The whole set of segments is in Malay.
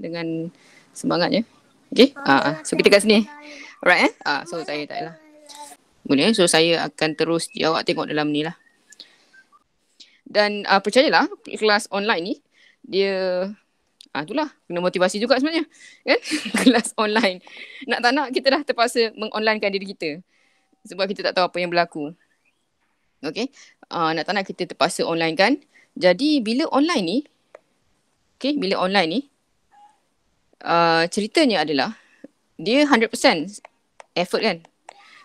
dengan semangatnya. Okay. Uh, ah, ah. so kita kat sini. Alright eh. Uh, so saya tak lah. So saya akan terus jawab tengok dalam ni lah. Dan uh, percayalah kelas online ni dia ah uh, itulah kena motivasi juga sebenarnya. Kan? kelas online. Nak tak nak kita dah terpaksa mengonlinekan diri kita. Sebab kita tak tahu apa yang berlaku. Okay. Uh, nak tak nak kita terpaksa onlinekan. Jadi bila online ni Okay, bila online ni, uh, Uh, ceritanya adalah dia 100% effort kan.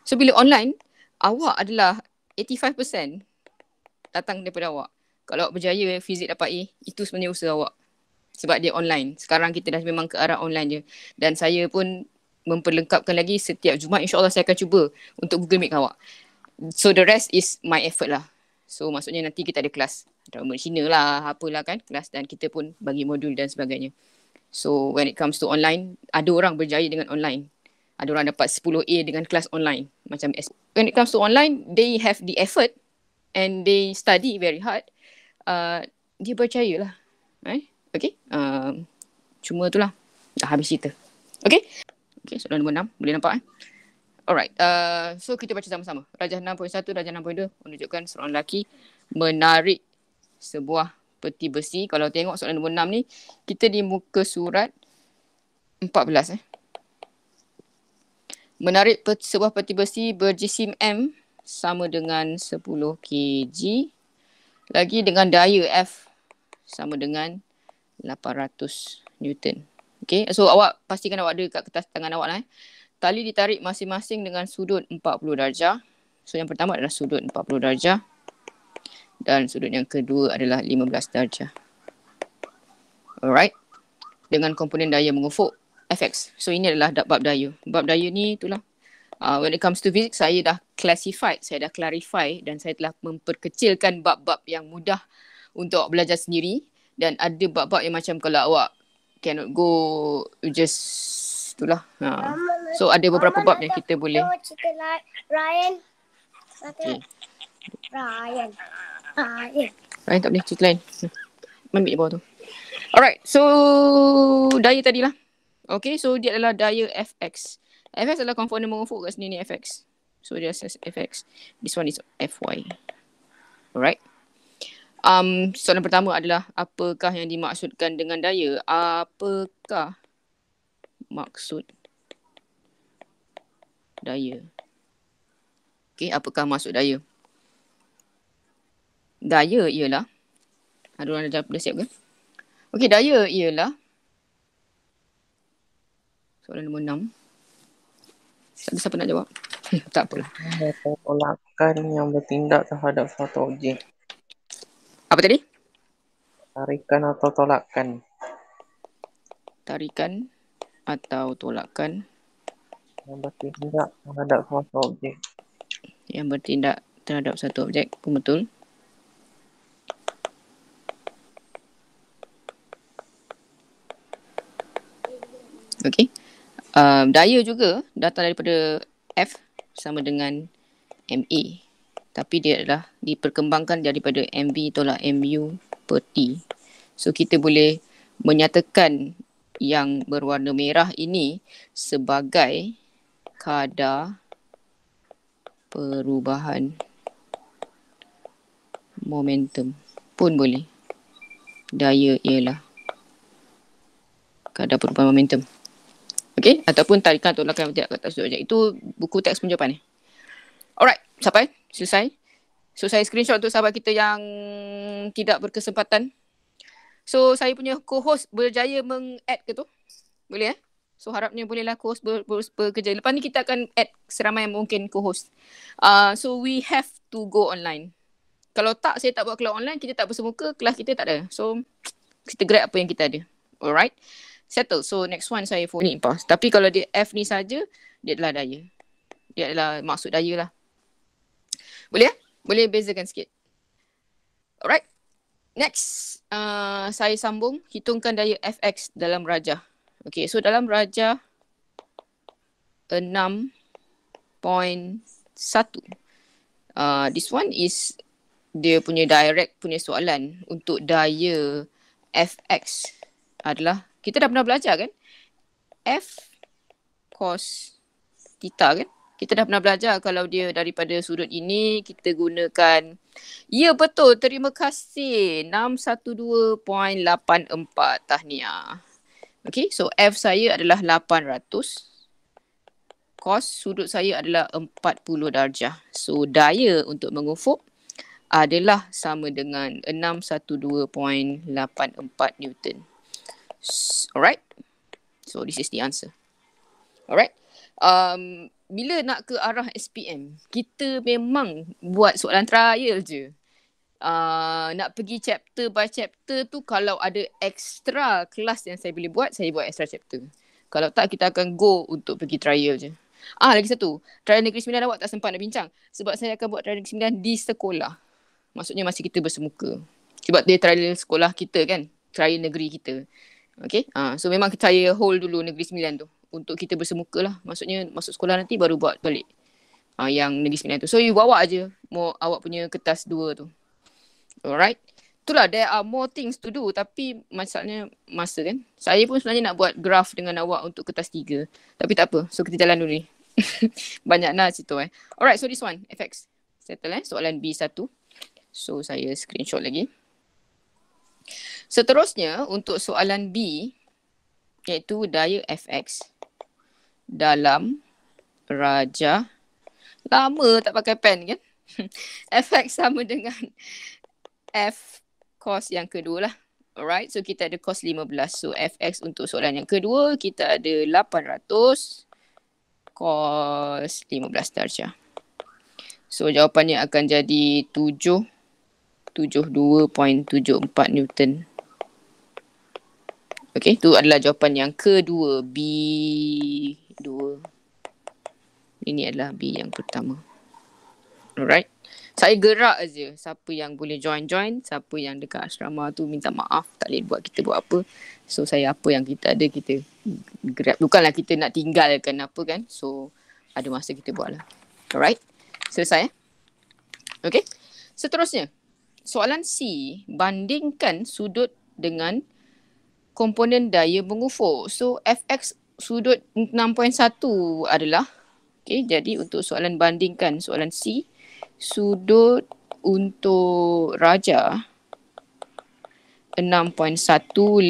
So bila online awak adalah 85% datang daripada awak. Kalau berjaya fizik dapat A, itu sebenarnya usaha awak. Sebab dia online. Sekarang kita dah memang ke arah online je. Dan saya pun memperlengkapkan lagi setiap Jumaat insyaAllah saya akan cuba untuk Google Meet awak. So the rest is my effort lah. So maksudnya nanti kita ada kelas drama Cina lah, apalah kan kelas dan kita pun bagi modul dan sebagainya. So when it comes to online, ada orang berjaya dengan online. Ada orang dapat 10A dengan kelas online. Macam when it comes to online, they have the effort and they study very hard. Uh, dia berjaya lah. Eh? Okay. Um, cuma itulah. Dah habis cerita. Okay. Okay, soalan nombor 6. Boleh nampak eh? Alright. Uh, so kita baca sama-sama. Rajah 6.1, Rajah 6.2 menunjukkan seorang lelaki menarik sebuah peti besi. Kalau tengok soalan nombor enam ni, kita di muka surat belas. eh. Menarik sebuah peti besi berjisim M sama dengan sepuluh kg lagi dengan daya F sama dengan lapan ratus Newton. Okay, so awak pastikan awak ada kat kertas tangan awak lah eh. Tali ditarik masing-masing dengan sudut empat puluh darjah. So yang pertama adalah sudut empat puluh darjah dan sudut yang kedua adalah 15 darjah. Alright. Dengan komponen daya mengufuk FX. So ini adalah bab daya. Bab daya ni itulah. Uh, when it comes to physics, saya dah classified, saya dah clarify dan saya telah memperkecilkan bab-bab yang mudah untuk awak belajar sendiri dan ada bab-bab yang macam kalau awak cannot go just itulah. Ha. So ada beberapa bab yang kita boleh. Ryan. Okay. Ryan yeah. Lain tak boleh cerita lain. main di bawah tu. Alright, so daya lah. Okay, so dia adalah daya FX. FX adalah confounder mengufuk kat sini ni FX. So dia says FX. This one is FY. Alright. Um, soalan pertama adalah apakah yang dimaksudkan dengan daya? Apakah maksud daya? Okay, apakah maksud daya? Daya ialah Ada orang dah, dah siap ke? Okey, daya ialah Soalan nombor enam Tak ada siapa nak jawab? Eh, tak apalah Tolakan yang bertindak terhadap suatu objek Apa tadi? Tarikan atau tolakan Tarikan atau tolakan Yang bertindak terhadap suatu objek Yang bertindak terhadap satu objek pun betul Okay. Uh, daya juga datang daripada F sama dengan MA. Tapi dia adalah diperkembangkan daripada MV tolak MU per T. So kita boleh menyatakan yang berwarna merah ini sebagai kadar perubahan momentum pun boleh. Daya ialah kadar perubahan momentum. Okay, ataupun tarikan atau lakan tidak kata sudut Itu buku teks penjawapan ni. Alright, sampai. Selesai. So, saya screenshot untuk sahabat kita yang tidak berkesempatan. So, saya punya co-host berjaya meng-add ke tu. Boleh eh? So, harapnya bolehlah co-host ber- ber- bekerja. Lepas ni kita akan add seramai yang mungkin co-host. Uh, so, we have to go online. Kalau tak, saya tak buat kelas online, kita tak bersemuka, kelas kita tak ada. So, kita grab apa yang kita ada. Alright settle. So next one saya phone impas. Tapi kalau dia F ni saja, dia adalah daya. Dia adalah maksud daya lah. Boleh? Ya? Boleh bezakan sikit. Alright. Next, uh, saya sambung. Hitungkan daya FX dalam rajah. Okay, so dalam rajah 6.1. Uh, ah, this one is dia punya direct punya soalan untuk daya FX adalah kita dah pernah belajar kan F cos theta kan kita dah pernah belajar kalau dia daripada sudut ini kita gunakan ya betul terima kasih 612.84 tahniah Okay, so f saya adalah 800 cos sudut saya adalah 40 darjah so daya untuk mengufuk adalah sama dengan 612.84 newton Alright. So this is the answer. Alright. Um, bila nak ke arah SPM, kita memang buat soalan trial je. Uh, nak pergi chapter by chapter tu kalau ada extra kelas yang saya boleh buat, saya buat extra chapter. Kalau tak, kita akan go untuk pergi trial je. Ah, lagi satu. Trial Negeri Sembilan awak tak sempat nak bincang. Sebab saya akan buat trial Negeri Sembilan di sekolah. Maksudnya masih kita bersemuka. Sebab dia trial sekolah kita kan. Trial negeri kita. Okay. Uh, so memang saya hold dulu Negeri Sembilan tu. Untuk kita bersemuka lah. Maksudnya masuk sekolah nanti baru buat balik. Uh, yang Negeri Sembilan tu. So you bawa aje more, awak punya kertas dua tu. Alright. tu lah. there are more things to do tapi masalahnya masa kan. Saya pun sebenarnya nak buat graf dengan awak untuk kertas tiga. Tapi tak apa. So kita jalan dulu ni. Banyak nak situ eh. Alright so this one. FX. Settle eh. Soalan B1. So saya screenshot lagi. Seterusnya untuk soalan B iaitu daya FX dalam raja lama tak pakai pen kan? FX sama dengan F cos yang kedua lah. Alright, so kita ada cos 15. So FX untuk soalan yang kedua kita ada 800 cos 15 darjah. So jawapannya akan jadi 7 72.74 Newton. Okay, tu adalah jawapan yang kedua. B2. Ini adalah B yang pertama. Alright. Saya gerak aja. Siapa yang boleh join, join. Siapa yang dekat asrama tu minta maaf. Tak boleh buat kita buat apa. So, saya apa yang kita ada, kita grab. Bukanlah kita nak tinggalkan apa kan. So, ada masa kita buatlah. Alright. Selesai. Eh? Okay. Seterusnya. Soalan C. Bandingkan sudut dengan komponen daya mengufur. So fx sudut 6.1 adalah okay, jadi untuk soalan bandingkan soalan C sudut untuk raja 6.1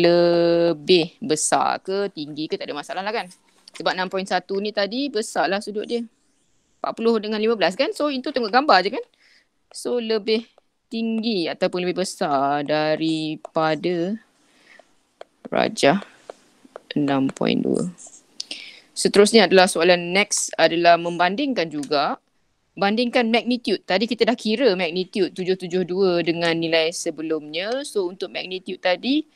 lebih besar ke tinggi ke tak ada masalah lah kan. Sebab 6.1 ni tadi besar lah sudut dia. 40 dengan 15 kan. So itu tengok gambar je kan. So lebih tinggi ataupun lebih besar daripada Rajah 6.2. Seterusnya adalah soalan next adalah membandingkan juga bandingkan magnitude. Tadi kita dah kira magnitude 772 dengan nilai sebelumnya. So untuk magnitude tadi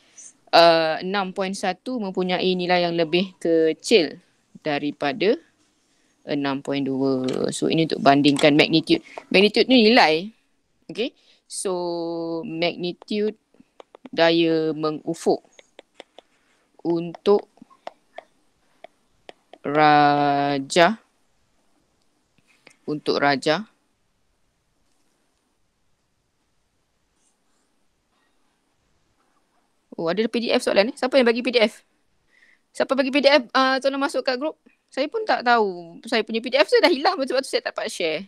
uh, 6.1 mempunyai nilai yang lebih kecil daripada 6.2. So ini untuk bandingkan magnitude. Magnitude ni nilai. Okay. So magnitude daya mengufuk untuk raja untuk raja Oh ada PDF soalan ni. Siapa yang bagi PDF? Siapa bagi PDF a uh, tolong masuk kat grup. Saya pun tak tahu. Saya punya PDF saya dah hilang sebab tu saya tak dapat share.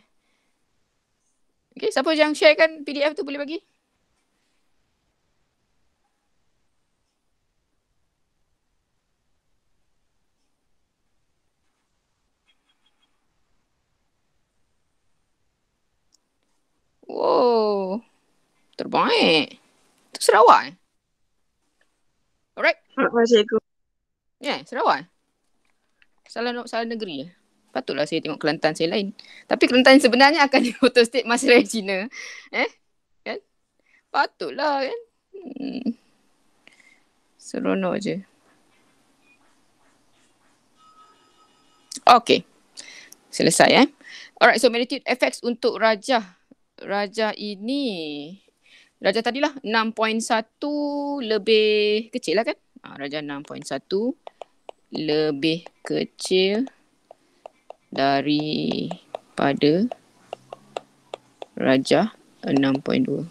Okay, siapa yang share kan PDF tu boleh bagi? Oh. Terbaik. tu Sarawak eh? Alright. Terima kasih aku. Ya, yeah, Sarawak. Salah, salah negeri. Eh? Patutlah saya tengok Kelantan saya lain. Tapi Kelantan sebenarnya akan di Hotel State Mas Raya China. Eh? Kan? Patutlah kan? Hmm. Seronok je. Okay. Selesai eh. Alright, so magnitude effects untuk rajah Raja ini Raja tadilah 6.1 lebih kecil lah kan ha, Raja 6.1 lebih kecil dari pada Raja 6.2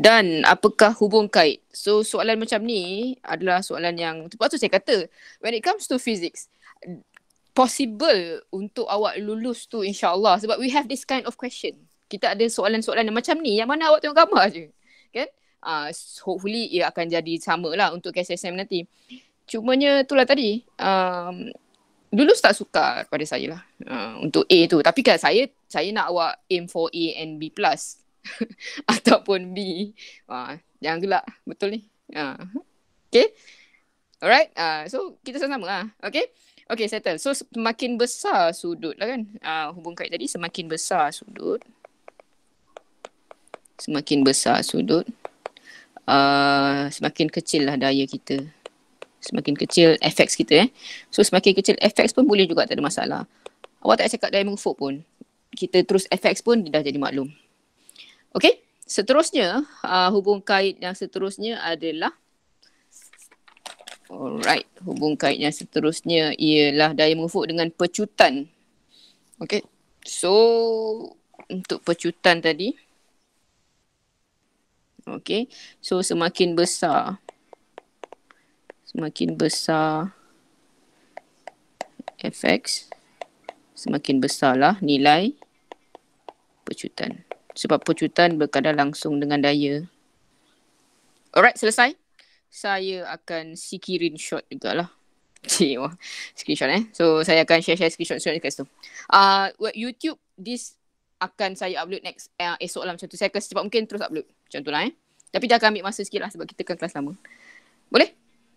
dan apakah hubung kait? So soalan macam ni adalah soalan yang sebab tu saya kata when it comes to physics possible untuk awak lulus tu insyaallah sebab we have this kind of question kita ada soalan-soalan macam ni yang mana awak tengok gambar je kan uh, hopefully ia akan jadi sama lah untuk KSSM nanti cumanya itulah tadi um, dulu tak suka pada saya lah uh, untuk A tu tapi kan saya saya nak awak aim for A and B plus ataupun B uh, jangan gelak betul ni uh. okay alright uh, so kita sama-sama lah okay Okay, settle. So, semakin besar sudut lah kan uh, hubung tadi, semakin besar sudut semakin besar sudut uh, semakin kecil lah daya kita semakin kecil efek kita eh so semakin kecil efek pun boleh juga tak ada masalah awak tak cakap daya foot pun kita terus efek pun dia dah jadi maklum Okay, seterusnya uh, hubung kait yang seterusnya adalah Alright, hubung kait yang seterusnya ialah daya mengufuk dengan pecutan Okay, so untuk pecutan tadi Okay. So semakin besar. Semakin besar. Fx. Semakin besarlah nilai pecutan. Sebab pecutan berkadar langsung dengan daya. Alright, selesai. Saya akan sikirin shot jugalah. Cik, wah. Screenshot eh. So, saya akan share-share screenshot-screenshot dekat situ. Uh, YouTube, this akan saya upload next uh, esok lah macam tu. Saya akan secepat mungkin terus upload. Macam tu lah eh. Tapi dah akan ambil masa sikit lah sebab kita kan kelas lama. Boleh?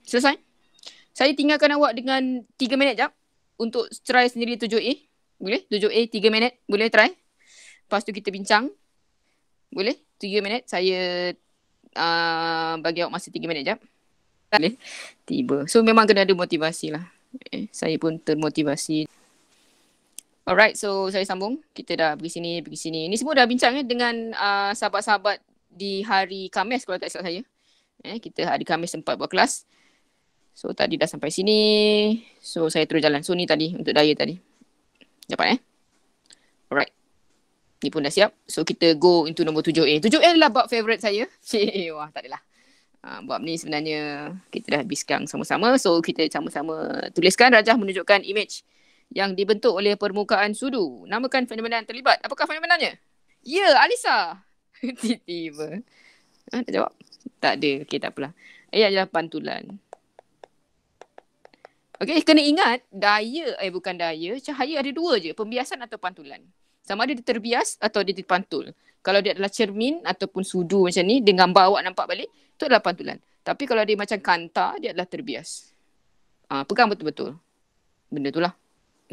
Selesai? Saya tinggalkan awak dengan 3 minit jap untuk try sendiri 7A. Boleh? 7A 3 minit. Boleh try? Lepas tu kita bincang. Boleh? 3 minit. Saya uh, bagi awak masa 3 minit jap. Boleh? Tiba. So memang kena ada motivasi lah. Eh, saya pun termotivasi. Alright, so saya sambung. Kita dah pergi sini, pergi sini. Ini semua dah bincang eh, dengan uh, sahabat-sahabat di hari Khamis kalau tak silap saya. Eh, kita hari Khamis sempat buat kelas. So tadi dah sampai sini. So saya terus jalan. So ni tadi untuk daya tadi. Dapat eh. Alright. Ni pun dah siap. So kita go into nombor tujuh a eh, Tujuh a adalah buat favourite saya. Cik, wah tak adalah. Ha, buat ni sebenarnya kita dah habiskan sama-sama. So kita sama-sama tuliskan. Rajah menunjukkan image yang dibentuk oleh permukaan sudu. Namakan fenomena yang terlibat. Apakah fenomenanya? Ya, Alisa. Tiba-tiba. Ha, ah, tak jawab? Tak ada. Okey, tak apalah. Ayat adalah pantulan. Okay, kena ingat daya, eh bukan daya, cahaya ada dua je. Pembiasan atau pantulan. Sama ada dia terbias atau dia terpantul. Kalau dia adalah cermin ataupun sudu macam ni, dengan bawa nampak balik, tu adalah pantulan. Tapi kalau dia macam kanta, dia adalah terbias. Ha, pegang betul-betul. Benda itulah.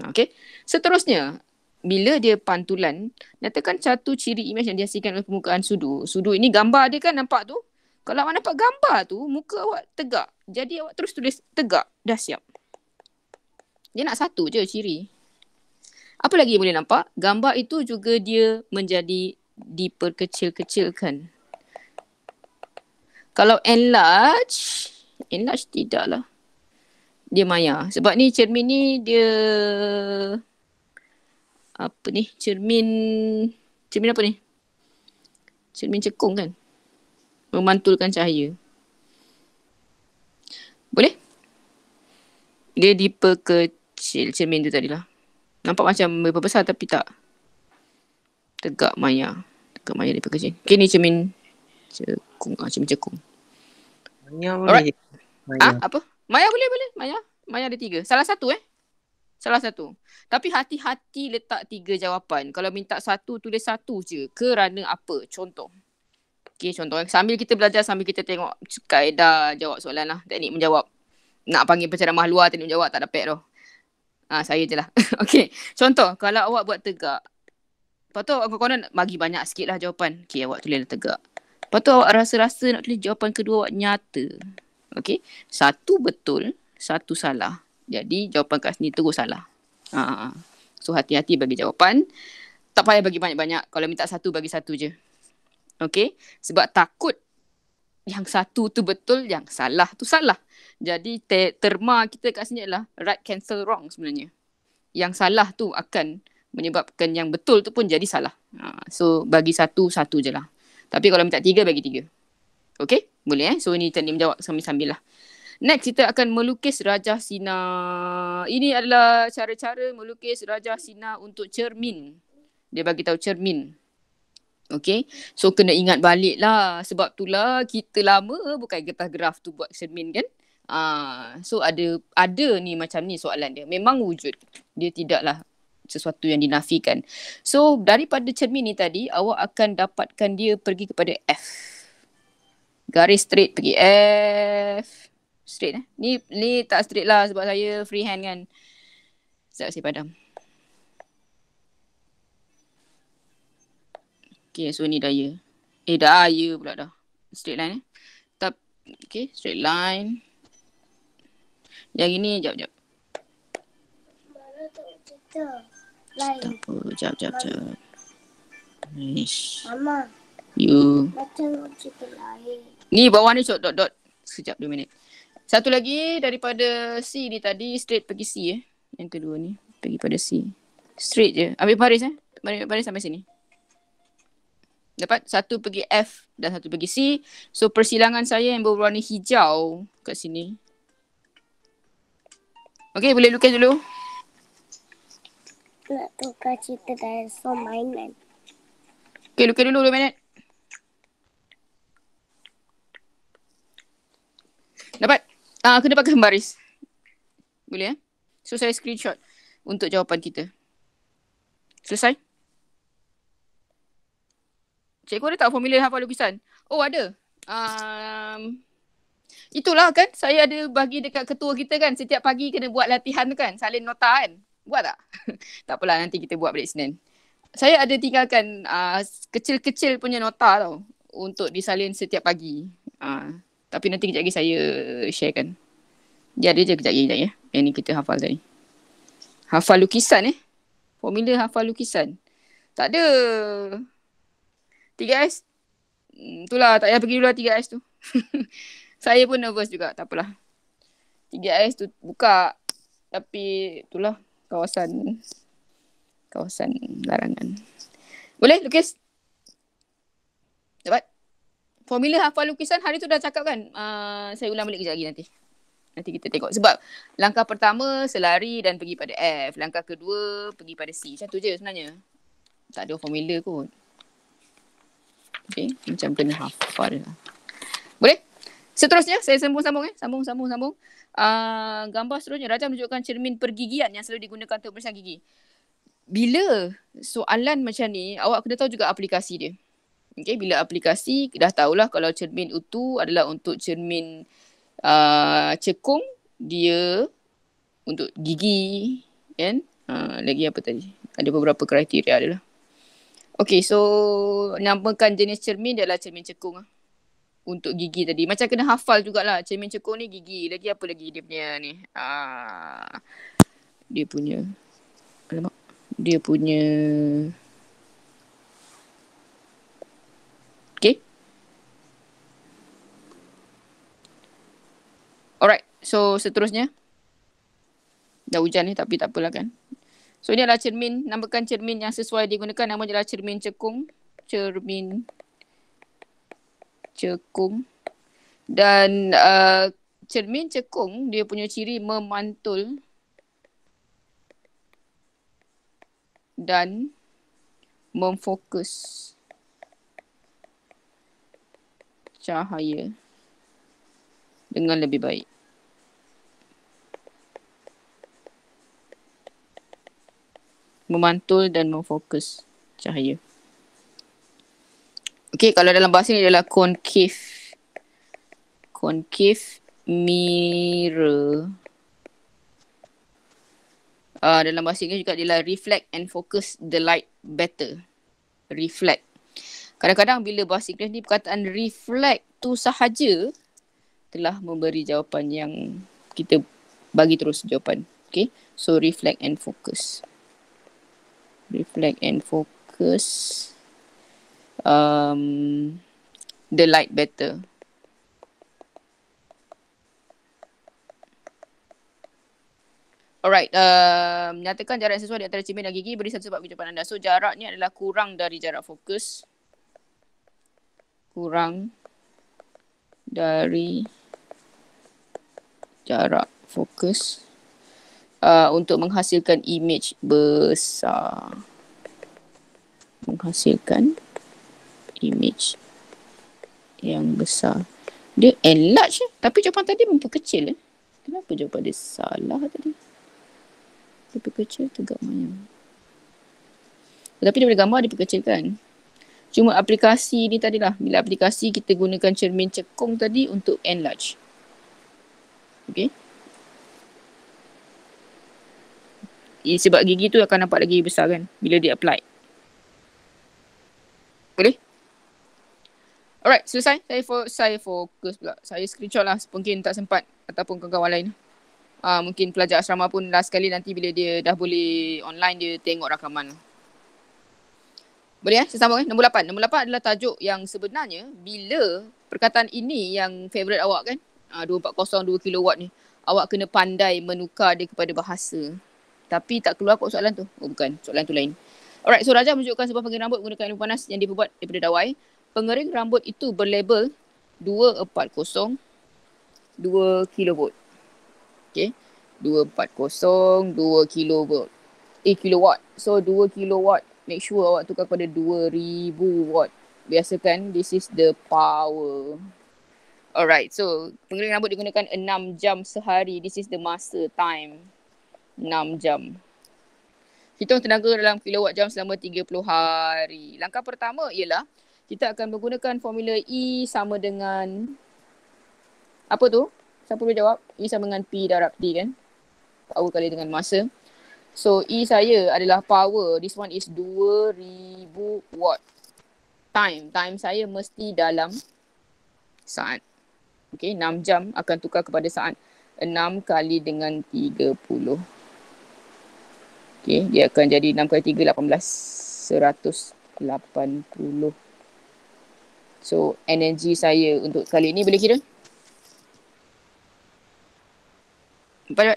Ah, okay. Seterusnya, bila dia pantulan, nyatakan satu ciri imej yang dihasilkan oleh permukaan sudu. Sudu ini gambar dia kan nampak tu. Kalau awak nampak gambar tu, muka awak tegak. Jadi awak terus tulis tegak. Dah siap. Dia nak satu je ciri. Apa lagi boleh nampak? Gambar itu juga dia menjadi diperkecil-kecilkan. Kalau enlarge, enlarge tidaklah. Dia maya. Sebab ni cermin ni dia apa ni cermin cermin apa ni cermin cekung kan memantulkan cahaya boleh dia diperkecil cermin tu tadilah nampak macam besar tapi tak tegak maya tegak maya diperkecil okey ni cermin cekung ah cermin cekung maya boleh Alright. maya ah, apa maya boleh boleh maya maya ada tiga salah satu eh Salah satu. Tapi hati-hati letak tiga jawapan. Kalau minta satu, tulis satu je. Kerana apa? Contoh. Okay, contoh. Sambil kita belajar, sambil kita tengok kaedah jawab soalan lah. Teknik menjawab. Nak panggil penceramah luar, teknik menjawab tak dapat tu. Ha, saya je lah. okay. Contoh, kalau awak buat tegak. Lepas tu, korang bagi banyak sikit lah jawapan. Okay, awak tulis tegak. Lepas tu, awak rasa-rasa nak tulis jawapan kedua awak nyata. Okay. Satu betul, satu salah. Jadi jawapan kat sini terus salah. Ha, ha, ha. So hati-hati bagi jawapan. Tak payah bagi banyak-banyak. Kalau minta satu, bagi satu je. Okay? Sebab takut yang satu tu betul, yang salah tu salah. Jadi terma kita kat sini adalah right cancel wrong sebenarnya. Yang salah tu akan menyebabkan yang betul tu pun jadi salah. Ha. So bagi satu, satu je lah. Tapi kalau minta tiga, bagi tiga. Okay? Boleh eh? So ni tadi menjawab sambil-sambil lah. Next kita akan melukis Raja Sina. Ini adalah cara-cara melukis Raja Sina untuk cermin. Dia bagi tahu cermin. Okay. So kena ingat balik lah. Sebab itulah kita lama bukan getah graf tu buat cermin kan. Ah, so ada ada ni macam ni soalan dia. Memang wujud. Dia tidaklah sesuatu yang dinafikan. So daripada cermin ni tadi awak akan dapatkan dia pergi kepada F. Garis straight pergi F straight eh. Ni ni tak straight lah sebab saya free hand kan. Saya padam. Okay, so ni daya. Eh, daya pula dah. Straight line eh. Tap, okay, straight line. Yang ini, jap, jap. Tak jap, jap, jap. Mama. You. Ni bawah ni short dot dot. Sekejap dua minit. Satu lagi daripada C ni tadi straight pergi C eh. Yang kedua ni pergi pada C. Straight je. Ambil Paris eh. Ambil Paris sampai sini. Dapat satu pergi F dan satu pergi C. So persilangan saya yang berwarna hijau kat sini. Okay boleh lukis dulu. Nak tukar cerita dari so mainan. Okay lukis dulu 2 minit. Dapat. Ah, kena pakai baris, Boleh eh? So saya screenshot untuk jawapan kita. Selesai? Cikgu ada tak formula hafal lukisan? Oh ada. Um, itulah kan saya ada bagi dekat ketua kita kan setiap pagi kena buat latihan tu kan salin nota kan. Buat tak? tak apalah nanti kita buat balik Senin. Saya ada tinggalkan uh, kecil-kecil punya nota tau untuk disalin setiap pagi. Uh, tapi nanti kejap lagi saya sharekan. Dia ada je kejap lagi, kejap ya. Yang ni kita hafal tadi. Hafal lukisan eh. Formula hafal lukisan. Tak ada. 3S. Hmm, itulah tak payah pergi dulu lah 3S tu. saya pun nervous juga. Tak apalah. 3S tu buka. Tapi itulah kawasan kawasan larangan. Boleh lukis? Dapat? formula hafal lukisan hari tu dah cakap kan uh, saya ulang balik kejap lagi nanti nanti kita tengok sebab langkah pertama selari dan pergi pada F langkah kedua pergi pada C macam tu je sebenarnya tak ada formula kot okey macam kena hafal lah boleh seterusnya saya sambung-sambung eh sambung-sambung-sambung uh, ah, gambar seterusnya Raja menunjukkan cermin pergigian yang selalu digunakan untuk pemeriksaan gigi bila soalan macam ni awak kena tahu juga aplikasi dia Okay, bila aplikasi dah tahulah kalau cermin itu adalah untuk cermin uh, cekung dia untuk gigi kan uh, lagi apa tadi ada beberapa kriteria lah. Okay, so nampakan jenis cermin dia adalah cermin cekung lah. Untuk gigi tadi. Macam kena hafal jugalah. Cermin cekung ni gigi. Lagi apa lagi dia punya ni. Uh, dia punya. Alamak. Dia punya. So seterusnya Dah hujan ni tapi tak apalah kan So ini adalah cermin Namakan cermin yang sesuai digunakan Nama adalah cermin cekung Cermin Cekung Dan uh, cermin cekung Dia punya ciri memantul Dan Memfokus Cahaya Dengan lebih baik memantul dan memfokus cahaya. Okey, kalau dalam bahasa ni adalah concave. Concave mirror. Uh, ah, dalam bahasa Inggeris juga adalah reflect and focus the light better. Reflect. Kadang-kadang bila bahasa Inggeris ni perkataan reflect tu sahaja telah memberi jawapan yang kita bagi terus jawapan. Okay. So reflect and focus reflect and focus um the light better Alright, um, nyatakan jarak sesuai di antara cermin dan gigi beri satu sebab kehidupan anda. So, jaraknya adalah kurang dari jarak fokus. Kurang dari jarak fokus uh, untuk menghasilkan image besar. Menghasilkan image yang besar. Dia enlarge eh? tapi jawapan tadi memperkecil. Eh? Kenapa jawapan dia salah tadi? kecil tu tegak mayang. Tapi daripada gambar dia perkecilkan. Cuma aplikasi ni tadilah. Bila aplikasi kita gunakan cermin cekung tadi untuk enlarge. Okay. Eh, sebab gigi tu akan nampak lagi besar kan bila dia apply. Boleh? Alright, selesai. Saya for saya fokus pula. Saya screenshot lah mungkin tak sempat ataupun kawan-kawan lain. Uh, mungkin pelajar asrama pun last sekali nanti bila dia dah boleh online dia tengok rakaman. Boleh eh? Saya sambung eh. Nombor 8. Nombor 8 adalah tajuk yang sebenarnya bila perkataan ini yang favorite awak kan? Ah Uh, 240 2 kilowatt ni. Awak kena pandai menukar dia kepada bahasa tapi tak keluar kot soalan tu. Oh bukan, soalan tu lain. Alright, so Raja menunjukkan sebuah pengering rambut menggunakan ilmu panas yang dibuat daripada dawai. Pengering rambut itu berlabel 240 2 kilovolt. Okay, 240 2 kilovolt. Eh, kilowatt. So 2 kilowatt, make sure awak tukar pada 2000 watt. Biasakan, this is the power. Alright, so pengering rambut digunakan 6 jam sehari. This is the master time. Enam jam. Hitung tenaga dalam kilowatt jam selama tiga puluh hari. Langkah pertama ialah kita akan menggunakan formula E sama dengan apa tu? Siapa boleh jawab? E sama dengan P darab T kan? Power kali dengan masa. So E saya adalah power. This one is 2000 watt. Time. Time saya mesti dalam saat. Okay, 6 jam akan tukar kepada saat 6 kali dengan 30. Okay, dia akan jadi 6 kali 3, 18. 180. So, energi saya untuk kali ini boleh kira? Empat dot.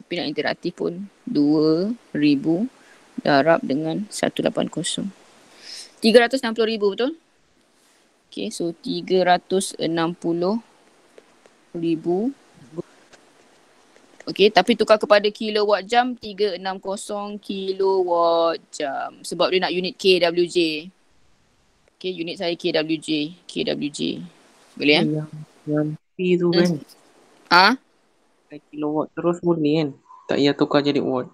Tapi nak interaktif pun 2,000 darab dengan 180. 360,000 betul? Okay, so 360,000 Okay, tapi tukar kepada kilowatt jam 360 kilowatt jam sebab dia nak unit KWJ. Okay, unit saya KWJ. KWJ. Boleh ya? Yang, P tu hmm. kan? Ha? Kilowatt terus murni kan? Tak payah tukar jadi watt.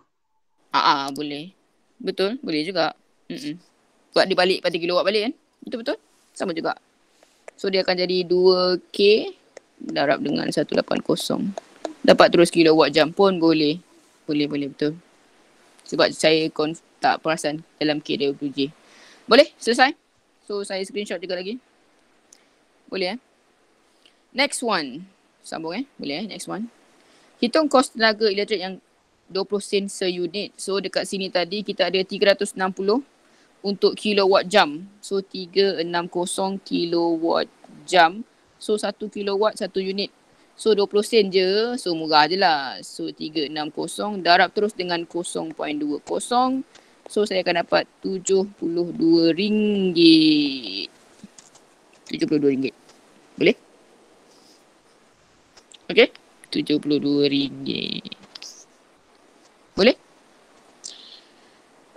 Ah, ah boleh. Betul, boleh juga. Mm-mm. Buat dia balik pada kilowatt balik kan? Betul-betul? Sama juga. So dia akan jadi 2K darab dengan 180 dapat terus kilowatt jam pun boleh. Boleh, boleh betul. Sebab saya kon tak perasan dalam KWG. Boleh? Selesai? So, saya screenshot juga lagi. Boleh eh? Next one. Sambung eh? Boleh eh? Next one. Hitung kos tenaga elektrik yang 20 sen seunit. So, dekat sini tadi kita ada 360 untuk kilowatt jam. So, 360 kilowatt jam. So, 1 kilowatt, 1 unit So 20 sen je, so murah je lah. So 360 darab terus dengan 0.20. So saya akan dapat RM72. RM72. Boleh? Okay? rm ringgit.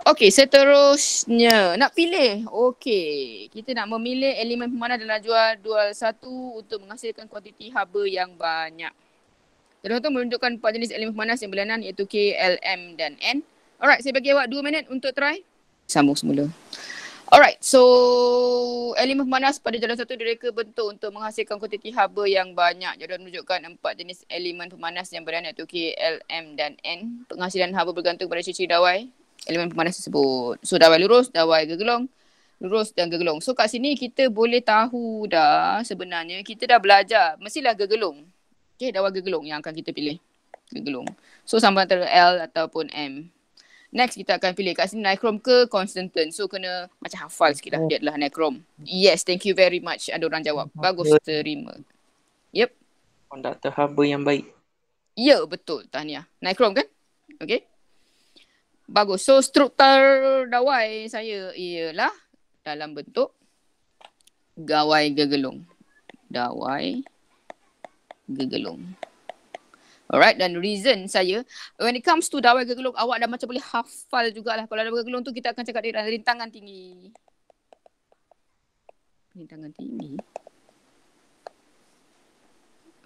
Okey, seterusnya nak pilih. Okey, kita nak memilih elemen mana dalam jual dual satu untuk menghasilkan kuantiti haba yang banyak. Jadi satu menunjukkan empat jenis elemen pemanas yang berlainan iaitu K, L, M dan N. Alright, saya bagi awak dua minit untuk try. Sambung semula. Alright, so elemen pemanas pada jalan satu direka bentuk untuk menghasilkan kuantiti haba yang banyak. Jadual menunjukkan empat jenis elemen pemanas yang berlainan iaitu K, L, M dan N. Penghasilan haba bergantung pada cuci dawai elemen pemanas tersebut. So dawai lurus, dawai gegelong, lurus dan gegelong. So kat sini kita boleh tahu dah sebenarnya kita dah belajar mestilah gegelong. Okay, dawai gegelong yang akan kita pilih. Gegelong. So sama antara L ataupun M. Next kita akan pilih kat sini Nichrome ke Constantine. So kena macam hafal sikit lah. Dia oh. adalah Nichrome. Yes, thank you very much. Ada orang jawab. Bagus terima. Yep. Conductor hub yang baik. Ya, betul. Tahniah. Nichrome kan? Okay. Bagus. So struktur dawai saya ialah dalam bentuk gawai gegelung. Dawai gegelung. Alright dan reason saya when it comes to dawai gegelung awak dah macam boleh hafal jugalah kalau ada gegelung tu kita akan cakap dia rintangan tinggi. Rintangan tinggi.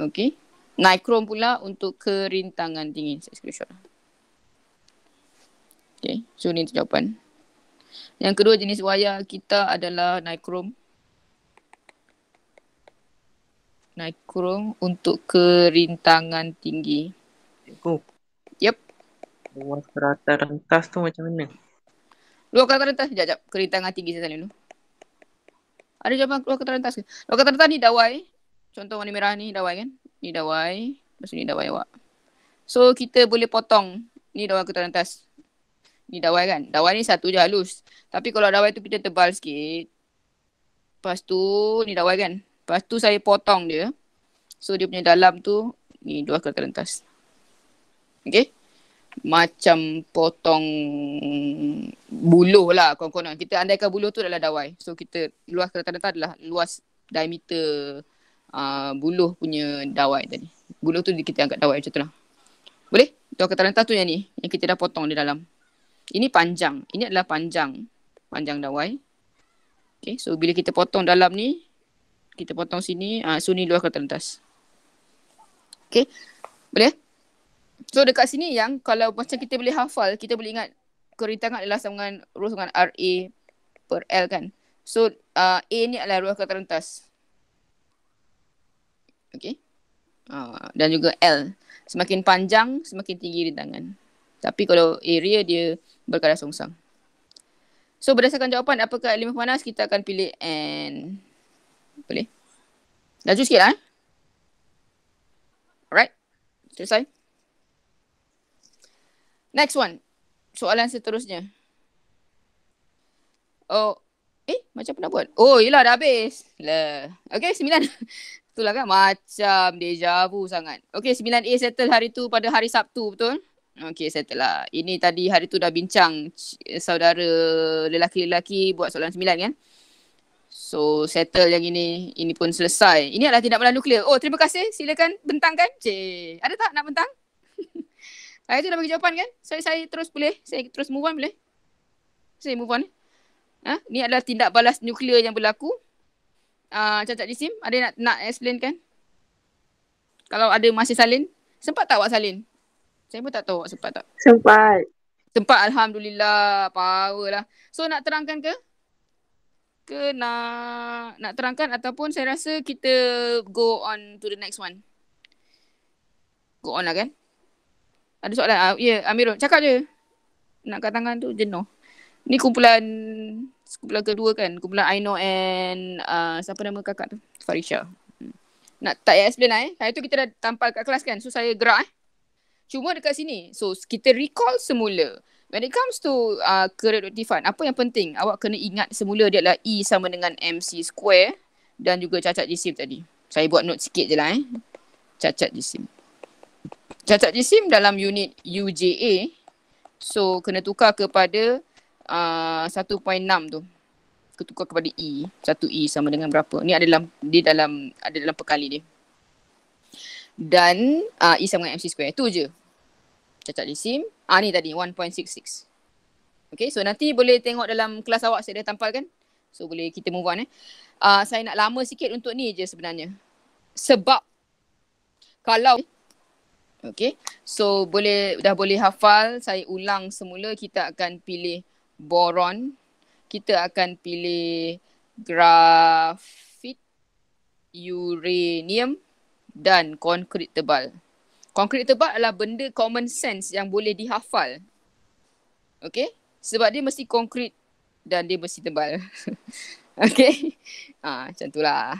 Okay. Nikrom pula untuk kerintangan tinggi. Saya screenshot. Lah. So ni jawapan. Yang kedua jenis wayar kita adalah Nichrome. Nichrome untuk kerintangan tinggi. Oh. Yep. Luas rata rentas tu macam mana? Luas rata rentas sekejap, sekejap. Kerintangan tinggi saya tanya dulu. Ada jawapan luas kata rentas ke? Luas kata rentas ni dawai. Contoh warna merah ni dawai kan? Ni dawai. Lepas ni dawai awak. So kita boleh potong ni dawai kata rentas. Ni dawai kan. Dawai ni satu je halus. Tapi kalau dawai tu kita tebal sikit. Lepas tu ni dawai kan. Lepas tu saya potong dia. So dia punya dalam tu ni dua kertas rentas. Okay. Macam potong buluh lah konon-konon. Kita andaikan buluh tu adalah dawai. So kita luas kertas rentas adalah luas diameter uh, buluh punya dawai tadi. Buluh tu kita angkat dawai macam tu lah. Boleh? Dua kertas rentas tu yang ni. Yang kita dah potong di dalam. Ini panjang. Ini adalah panjang. Panjang dawai. Okay. So, bila kita potong dalam ni. Kita potong sini. Uh, so, ni luar ke terlintas. Okay. Boleh? So, dekat sini yang kalau macam kita boleh hafal. Kita boleh ingat. Kerintangan adalah sama dengan ruh dengan RA per L kan. So, uh, A ni adalah ruh ke terlintas. Okay. Uh, dan juga L. Semakin panjang, semakin tinggi rintangan. tangan. Tapi kalau area dia berkadar songsang. So berdasarkan jawapan apakah elemen panas kita akan pilih N. Boleh? Laju sikit lah eh. Alright. Selesai. Next one. Soalan seterusnya. Oh. Eh, macam pernah buat. Oh, yelah dah habis. Lah. Okay, sembilan. Itulah kan. Macam deja vu sangat. Okay, sembilan A settle hari tu pada hari Sabtu, betul? Okay settle lah Ini tadi hari tu dah bincang eh, Saudara lelaki-lelaki Buat soalan sembilan kan So settle yang ini Ini pun selesai Ini adalah tindak melalui nuklear Oh terima kasih Silakan bentangkan Cik Ada tak nak bentang? Saya tu dah bagi jawapan kan? Saya saya terus boleh Saya terus move on boleh? Saya move on Ah, ha? Ini adalah tindak balas nuklear yang berlaku uh, Cacat di SIM Ada nak, nak explain kan? Kalau ada masih salin Sempat tak awak salin? Saya pun tak tahu awak sempat tak? Sempat. Sempat Alhamdulillah. Power lah. So nak terangkan ke? Ke nak, nak terangkan ataupun saya rasa kita go on to the next one. Go on lah kan? Ada soalan? Ah, ya, yeah, Amirul. Cakap je. Nak kat tangan tu jenuh. Ni kumpulan kumpulan kedua kan? Kumpulan Aino and uh, siapa nama kakak tu? Farisha. Hmm. Nak tak explain lah eh. Hari tu kita dah tampal kat kelas kan? So saya gerak eh. Cuma dekat sini. So kita recall semula. When it comes to uh, kereduktifan, apa yang penting? Awak kena ingat semula dia adalah E sama dengan MC square dan juga cacat jisim tadi. Saya buat note sikit je lah eh. Cacat jisim. Cacat jisim dalam unit UJA. So kena tukar kepada uh, 1.6 tu. tukar kepada E. 1 E sama dengan berapa. Ni ada dalam, dia dalam, ada dalam perkali dia dan uh, E sama dengan MC square. Itu je. Cacat sim. Ah ni tadi 1.66. Okay so nanti boleh tengok dalam kelas awak saya dah tampal kan. So boleh kita move on eh. Uh, saya nak lama sikit untuk ni je sebenarnya. Sebab kalau Okay, so boleh dah boleh hafal, saya ulang semula, kita akan pilih boron. Kita akan pilih grafit uranium dan konkrit tebal. Konkrit tebal adalah benda common sense yang boleh dihafal. Okay? Sebab dia mesti konkrit dan dia mesti tebal. okay? Ha, macam itulah.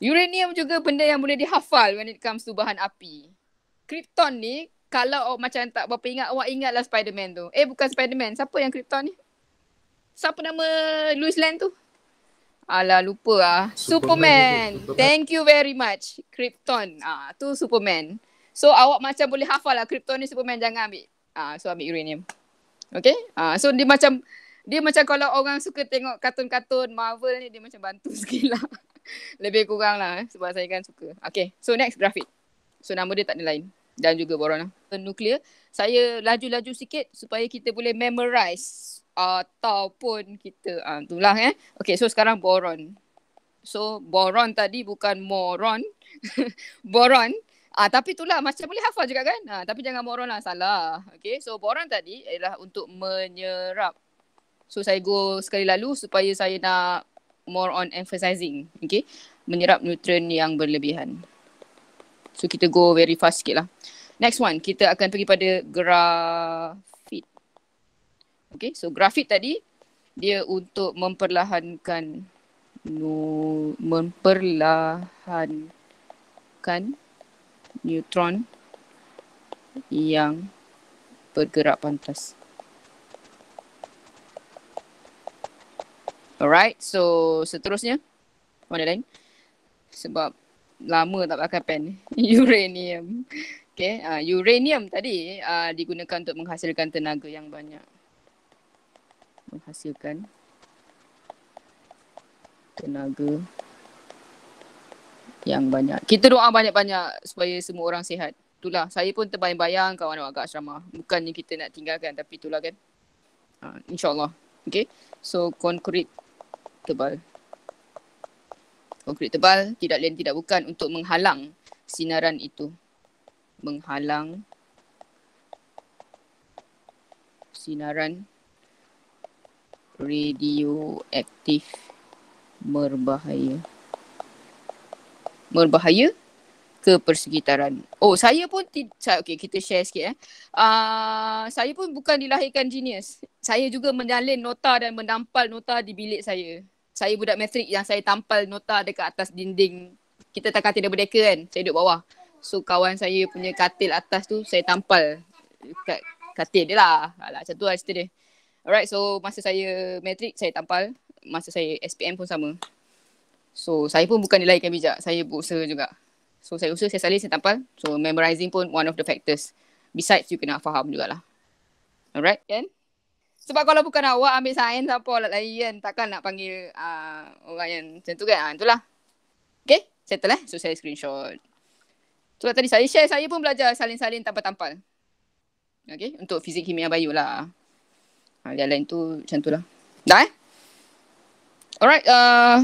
Uranium juga benda yang boleh dihafal when it comes to bahan api. Krypton ni, kalau oh, macam tak berapa ingat, awak ingatlah Spiderman tu. Eh, bukan Spiderman. Siapa yang Krypton ni? Siapa nama Louis Lane tu? Alah lupa ah. Superman. Superman. Thank you very much. Krypton. Ah tu Superman. So awak macam boleh hafal lah Krypton ni Superman jangan ambil. Ah so ambil uranium. Okay? Ah so dia macam dia macam kalau orang suka tengok kartun-kartun Marvel ni dia macam bantu sikit lah. Lebih kurang lah eh, sebab saya kan suka. Okay so next grafik. So nama dia tak ada lain. Dan juga boron lah. Nuklear. Saya laju-laju sikit supaya kita boleh memorize ataupun kita ah uh, tulang eh. Okay, so sekarang boron. So boron tadi bukan moron. boron. Ah uh, tapi itulah macam boleh hafal juga kan? Ah uh, tapi jangan moron lah salah. Okay, so boron tadi ialah untuk menyerap. So saya go sekali lalu supaya saya nak more on emphasizing. Okay, menyerap nutrien yang berlebihan. So kita go very fast sikit lah. Next one, kita akan pergi pada graf Okay, so grafit tadi dia untuk memperlahankan nu memperlahankan neutron yang bergerak pantas. Alright, so seterusnya mana lain? Sebab lama tak pakai pen. Uranium. Okay, uh, uranium tadi uh, digunakan untuk menghasilkan tenaga yang banyak menghasilkan tenaga yang banyak. Kita doa banyak-banyak supaya semua orang sihat. Itulah, saya pun terbayang-bayang kawan awak kat asrama. Bukannya kita nak tinggalkan tapi itulah kan. Ha, InsyaAllah. Okay. So, konkrit tebal. Konkrit tebal tidak lain tidak bukan untuk menghalang sinaran itu. Menghalang sinaran radioaktif berbahaya. Berbahaya ke persekitaran. Oh, saya pun saya, okay, kita share sikit eh. Uh, saya pun bukan dilahirkan genius. Saya juga menyalin nota dan menampal nota di bilik saya. Saya budak metrik yang saya tampal nota dekat atas dinding. Kita takkan tidak berdeka kan? Saya duduk bawah. So, kawan saya punya katil atas tu saya tampal dekat katil dia lah. Alah, macam tu lah cerita dia. Alright, so masa saya matrik, saya tampal. Masa saya SPM pun sama. So, saya pun bukan nilai bijak. Saya berusaha juga. So, saya usaha, saya salin, saya tampal. So, memorizing pun one of the factors. Besides, you kena faham jugalah. Alright, kan? Sebab kalau bukan awak ambil sains, apa orang lain Takkan nak panggil uh, orang yang macam tu kan? Ha, itulah. Okay, settle eh. So, saya screenshot. So, tadi saya share, saya pun belajar salin-salin tanpa tampal. Okay, untuk fizik kimia bayu lah ha, Yang lain tu macam tu lah Dah eh Alright uh,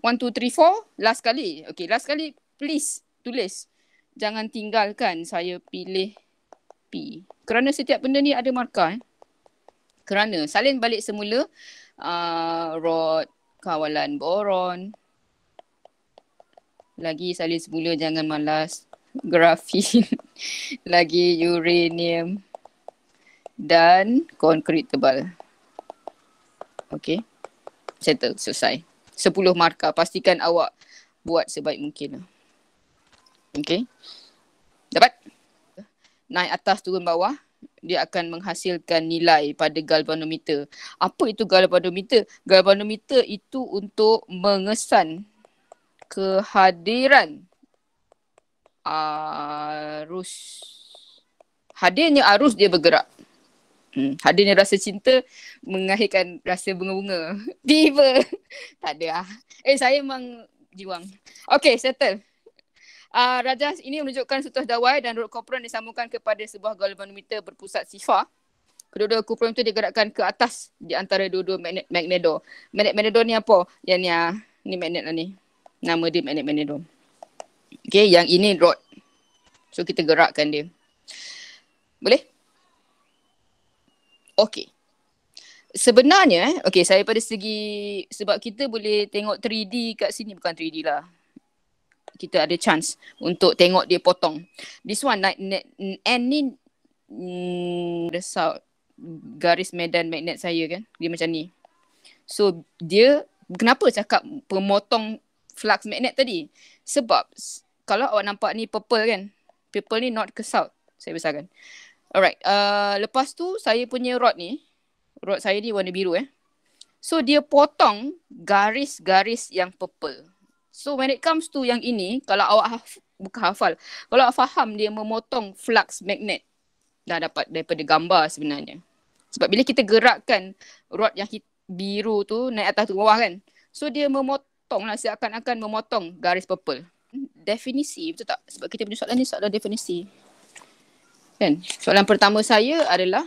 One, two, three, four Last kali Okay last kali Please tulis Jangan tinggalkan saya pilih P Kerana setiap benda ni ada markah eh Kerana salin balik semula uh, Rod Kawalan boron Lagi salin semula jangan malas Grafin Lagi uranium dan konkrit tebal. Okay. Settle. Selesai. Sepuluh markah. Pastikan awak buat sebaik mungkin. Okay. Dapat? Naik atas turun bawah. Dia akan menghasilkan nilai pada galvanometer. Apa itu galvanometer? Galvanometer itu untuk mengesan kehadiran arus. Hadirnya arus dia bergerak. Hmm. Adanya rasa cinta mengakhirkan rasa bunga-bunga. Tiba. tak ada lah. Eh saya memang jiwang. Okay settle. Uh, ah, Rajas ini menunjukkan sutras dawai dan rod kopron disambungkan kepada sebuah galvanometer berpusat sifa. Kedua-dua kopron itu digerakkan ke atas di antara dua-dua magnet magneto. Magnet magneto ni apa? Yang ni ah, ni magnet lah ni. Nama dia magnet magneto. Okay, yang ini rod. So kita gerakkan dia. Boleh? Okay. Sebenarnya, eh, okay, saya pada segi sebab kita boleh tengok 3D kat sini, bukan 3D lah. Kita ada chance untuk tengok dia potong. This one, like, net, and ni, mm, garis medan magnet saya kan, dia macam ni. So, dia, kenapa cakap pemotong flux magnet tadi? Sebab, kalau awak nampak ni purple kan, purple ni not South saya besarkan. Alright. Uh, lepas tu saya punya rod ni. Rod saya ni warna biru eh. So dia potong garis-garis yang purple. So when it comes to yang ini, kalau awak haf- bukan hafal. Kalau awak faham dia memotong flux magnet. Dah dapat daripada gambar sebenarnya. Sebab bila kita gerakkan rod yang biru tu naik atas ke bawah kan. So dia memotong lah seakan-akan memotong garis purple. Definisi betul tak? Sebab kita punya soalan ni soalan definisi. Kan? Soalan pertama saya adalah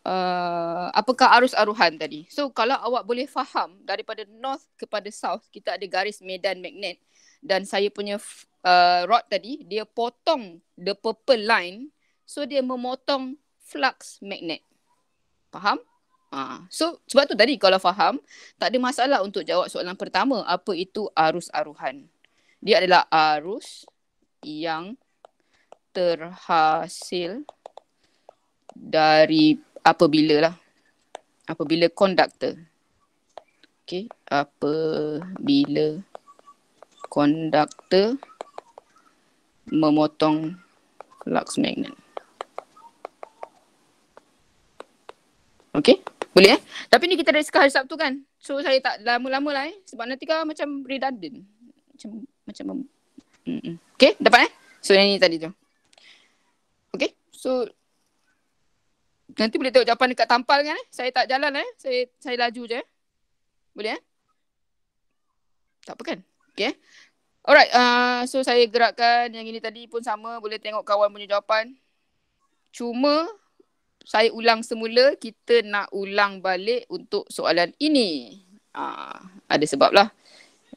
uh, apakah arus aruhan tadi? So kalau awak boleh faham daripada north kepada south kita ada garis medan magnet dan saya punya uh, rod tadi dia potong the purple line so dia memotong flux magnet. Faham? Ha. So sebab tu tadi kalau faham Tak ada masalah untuk jawab soalan pertama Apa itu arus aruhan Dia adalah arus Yang terhasil dari apabila lah. Apabila konduktor. Okay. Apabila konduktor memotong lux magnet. Okay. Boleh eh? Tapi ni kita dah discuss hari Sabtu kan? So saya tak lama-lama lah eh. Sebab nanti kan macam redundant. Macam macam mm Okay. Dapat eh? So yang ni tadi tu. So nanti boleh tengok jawapan dekat tampal kan eh. Saya tak jalan eh. Saya saya laju je. Eh? Boleh eh? Tak apa kan? Okay. Eh? Alright. Uh, so saya gerakkan yang ini tadi pun sama. Boleh tengok kawan punya jawapan. Cuma saya ulang semula. Kita nak ulang balik untuk soalan ini. Uh, ada sebab lah.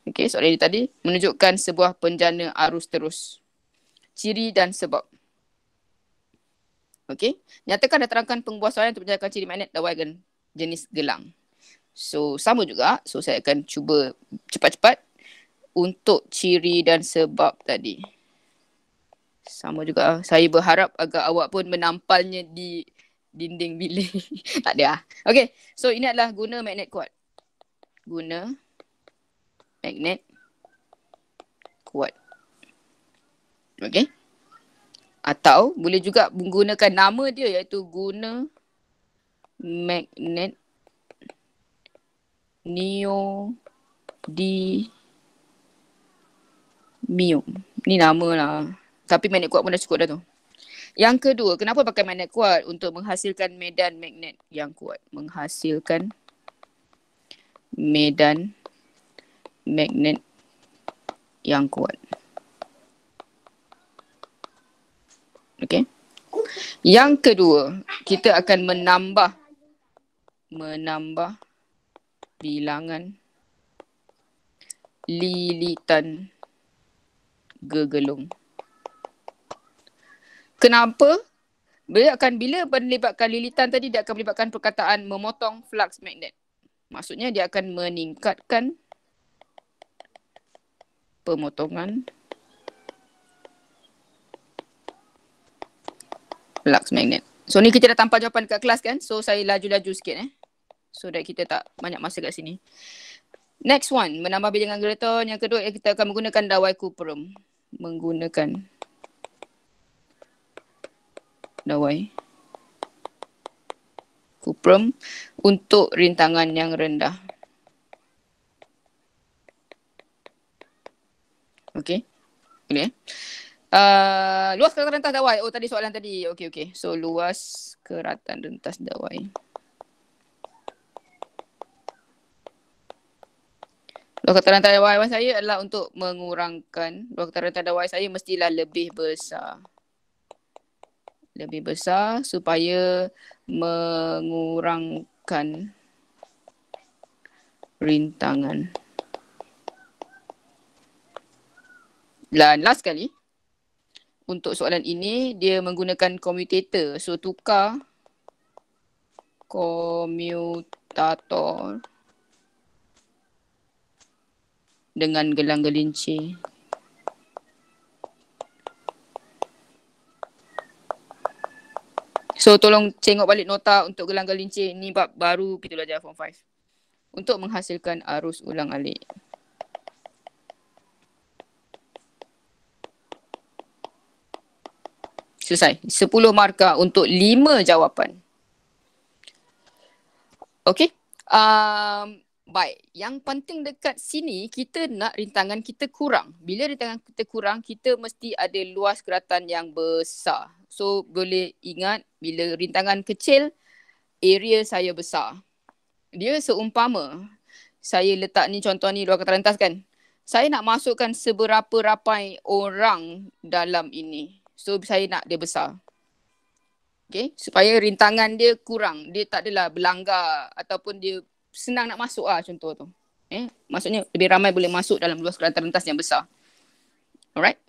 Okay, soalan ini tadi menunjukkan sebuah penjana arus terus. Ciri dan sebab. Okay. Nyatakan dan terangkan pengubah soalan untuk menjelaskan ciri magnet lawai dengan jenis gelang. So, sama juga. So, saya akan cuba cepat-cepat untuk ciri dan sebab tadi. Sama juga. Saya berharap agar awak pun menampalnya di dinding bilik. tak ada lah. Okay. So, ini adalah guna magnet kuat. Guna magnet kuat. Okay. Atau boleh juga menggunakan nama dia iaitu guna magnet neo di mio. Ni nama lah. Tapi magnet kuat pun dah cukup dah tu. Yang kedua, kenapa pakai magnet kuat untuk menghasilkan medan magnet yang kuat? Menghasilkan medan magnet yang kuat. Okay. Yang kedua, kita akan menambah menambah bilangan lilitan gegelung. Kenapa? Bila akan bila melibatkan lilitan tadi dia akan melibatkan perkataan memotong flux magnet. Maksudnya dia akan meningkatkan pemotongan flux magnet. So ni kita dah tampak jawapan dekat kelas kan? So saya laju-laju sikit eh. So dah kita tak banyak masa kat sini. Next one, menambah bilangan Graton. Yang kedua, kita akan menggunakan dawai kuprum. Menggunakan dawai kuprum untuk rintangan yang rendah. Okay. Boleh okay. Eh? Uh, luas keratan rentas dawai. Oh tadi soalan tadi. Okey okey. So luas keratan rentas dawai. Luas keratan rentas dawai saya adalah untuk mengurangkan luas keratan rentas dawai saya mestilah lebih besar. Lebih besar supaya mengurangkan rintangan. Dan last kali, untuk soalan ini dia menggunakan commutator. So tukar commutator dengan gelang gelincir. So tolong tengok balik nota untuk gelang gelincir ni bab baru kita belajar form 5. Untuk menghasilkan arus ulang alik. Selesai. Sepuluh markah untuk lima jawapan. Okay. Um, baik. Yang penting dekat sini, kita nak rintangan kita kurang. Bila rintangan kita kurang, kita mesti ada luas keratan yang besar. So, boleh ingat bila rintangan kecil, area saya besar. Dia seumpama saya letak ni contoh ni luar kata rentas kan. Saya nak masukkan seberapa rapai orang dalam ini. So saya nak dia besar. Okay. Supaya rintangan dia kurang. Dia tak adalah berlanggar ataupun dia senang nak masuk lah contoh tu. eh Maksudnya lebih ramai boleh masuk dalam luas kelantan rentas yang besar. Alright.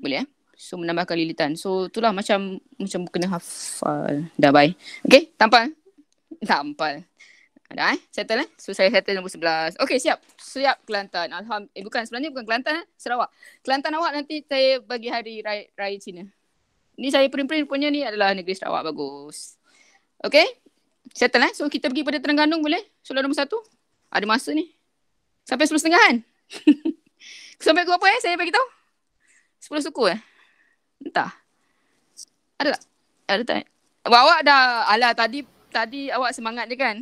Boleh eh. So menambahkan lilitan. So itulah macam macam kena hafal. Dah bye. Okay. Tampal. Tampal. Ada? eh? Settle eh? So saya settle nombor 11. Okay siap. Siap Kelantan. Alhamdulillah. Eh bukan sebenarnya bukan Kelantan. Eh? Sarawak. Kelantan awak nanti saya bagi hari raya, raya Cina. Ni saya print-print punya ni adalah negeri Sarawak. Bagus. Okay. Settle eh? So kita pergi pada Terengganu boleh? Soalan nombor 1. Ada masa ni. Sampai sepuluh setengah kan? Sampai ke apa eh? Saya bagi tahu. Sepuluh suku eh? Entah. Ada tak? Ada tak? Eh? Awak dah ala tadi tadi awak semangat je kan?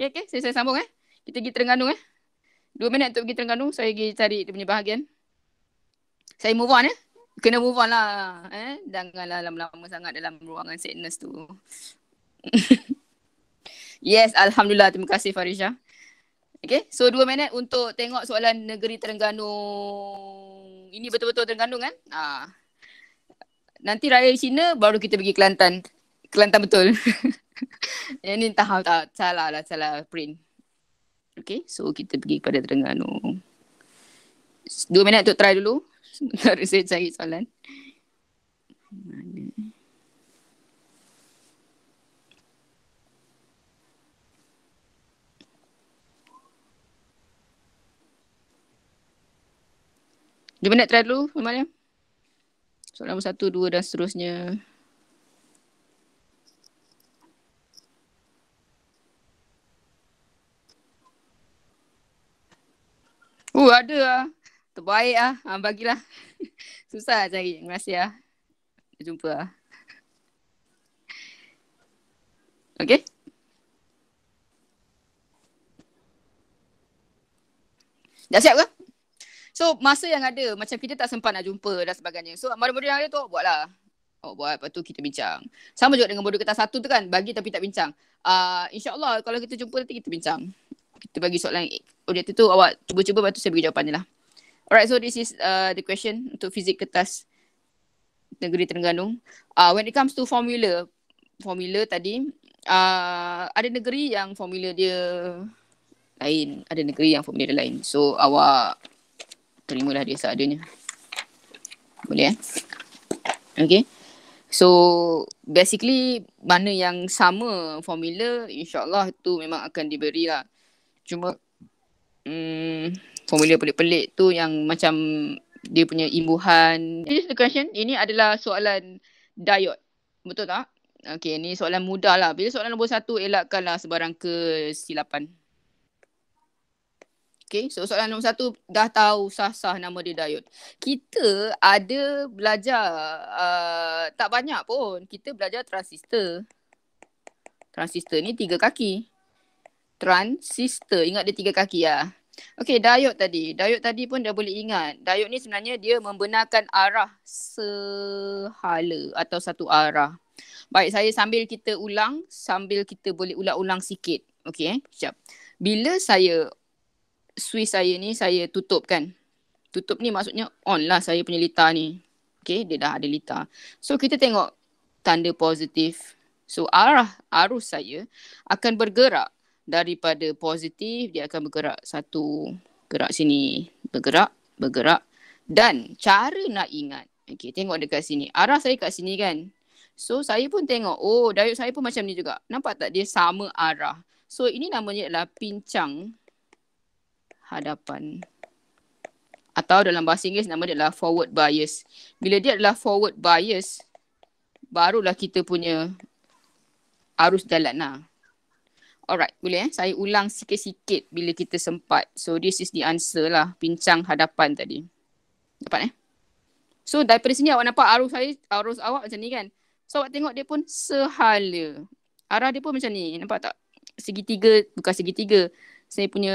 Okay, ya, okay. Saya, saya sambung eh. Kita pergi Terengganu eh. Dua minit untuk pergi Terengganu. Saya pergi cari dia punya bahagian. Saya move on eh. Kena move on lah. Eh? Janganlah lama-lama sangat dalam ruangan sadness tu. yes, Alhamdulillah. Terima kasih Farisha. Okay, so dua minit untuk tengok soalan negeri Terengganu. Ini betul-betul Terengganu kan? Ah. Nanti raya Cina baru kita pergi Kelantan. Kelantan betul. Yang ni entah tak. Salah lah. Salah print. Okay. So kita pergi kepada Terengganu. Dua minit untuk try dulu. Sebentar saya cari soalan. Dua minit try dulu. Mana? Soalan nombor satu, dua dan seterusnya. Oh, uh, ada ah. Ah. Ah, lah. Terbaik lah. Ha, bagilah. Susah nak cari. Terima kasih lah. jumpa lah. Okay. Dah siap ke? So, masa yang ada, macam kita tak sempat nak jumpa dan sebagainya. So, mana-mana yang ada tu, awak buat lah. Awak buat, lepas tu kita bincang. Sama juga dengan bodoh kertas satu tu kan, bagi tapi tak bincang. Uh, InsyaAllah, kalau kita jumpa nanti, kita bincang. Kita bagi soalan oriented tu awak cuba-cuba lepas tu saya bagi jawapan ni lah. Alright, so this is uh, the question untuk fizik kertas negeri Terengganu. Uh, when it comes to formula, formula tadi, uh, ada negeri yang formula dia lain. Ada negeri yang formula dia lain. So, awak terimalah dia seadanya. Boleh eh? Okay. So, basically, mana yang sama formula, insyaAllah tu memang akan diberi lah. Cuma, mm, formula pelik-pelik tu yang macam dia punya imbuhan. This the question. Ini adalah soalan diet. Betul tak? Okay, ni soalan mudah lah. Bila soalan nombor satu, elakkanlah sebarang kesilapan. Okay, so soalan nombor satu dah tahu sah-sah nama dia Dayot. Kita ada belajar uh, tak banyak pun. Kita belajar transistor. Transistor ni tiga kaki transistor. Ingat dia tiga kaki ya. Lah. Okey, diode tadi. Diode tadi pun dah boleh ingat. Diode ni sebenarnya dia membenarkan arah sehala atau satu arah. Baik, saya sambil kita ulang, sambil kita boleh ulang-ulang sikit. Okey, eh? sekejap. Bila saya, switch saya ni saya tutup kan. Tutup ni maksudnya on lah saya punya lita ni. Okey, dia dah ada lita. So, kita tengok tanda positif. So, arah arus saya akan bergerak daripada positif dia akan bergerak satu gerak sini bergerak bergerak dan cara nak ingat okey tengok dekat sini arah saya kat sini kan so saya pun tengok oh diode saya pun macam ni juga nampak tak dia sama arah so ini namanya adalah pincang hadapan atau dalam bahasa Inggeris nama dia adalah forward bias. Bila dia adalah forward bias, barulah kita punya arus jalan lah alright boleh eh saya ulang sikit-sikit bila kita sempat so this is the answer lah bincang hadapan tadi dapat eh so daripada sini awak nampak arus saya arus awak macam ni kan so awak tengok dia pun sehala arah dia pun macam ni nampak tak segitiga bukan segitiga saya punya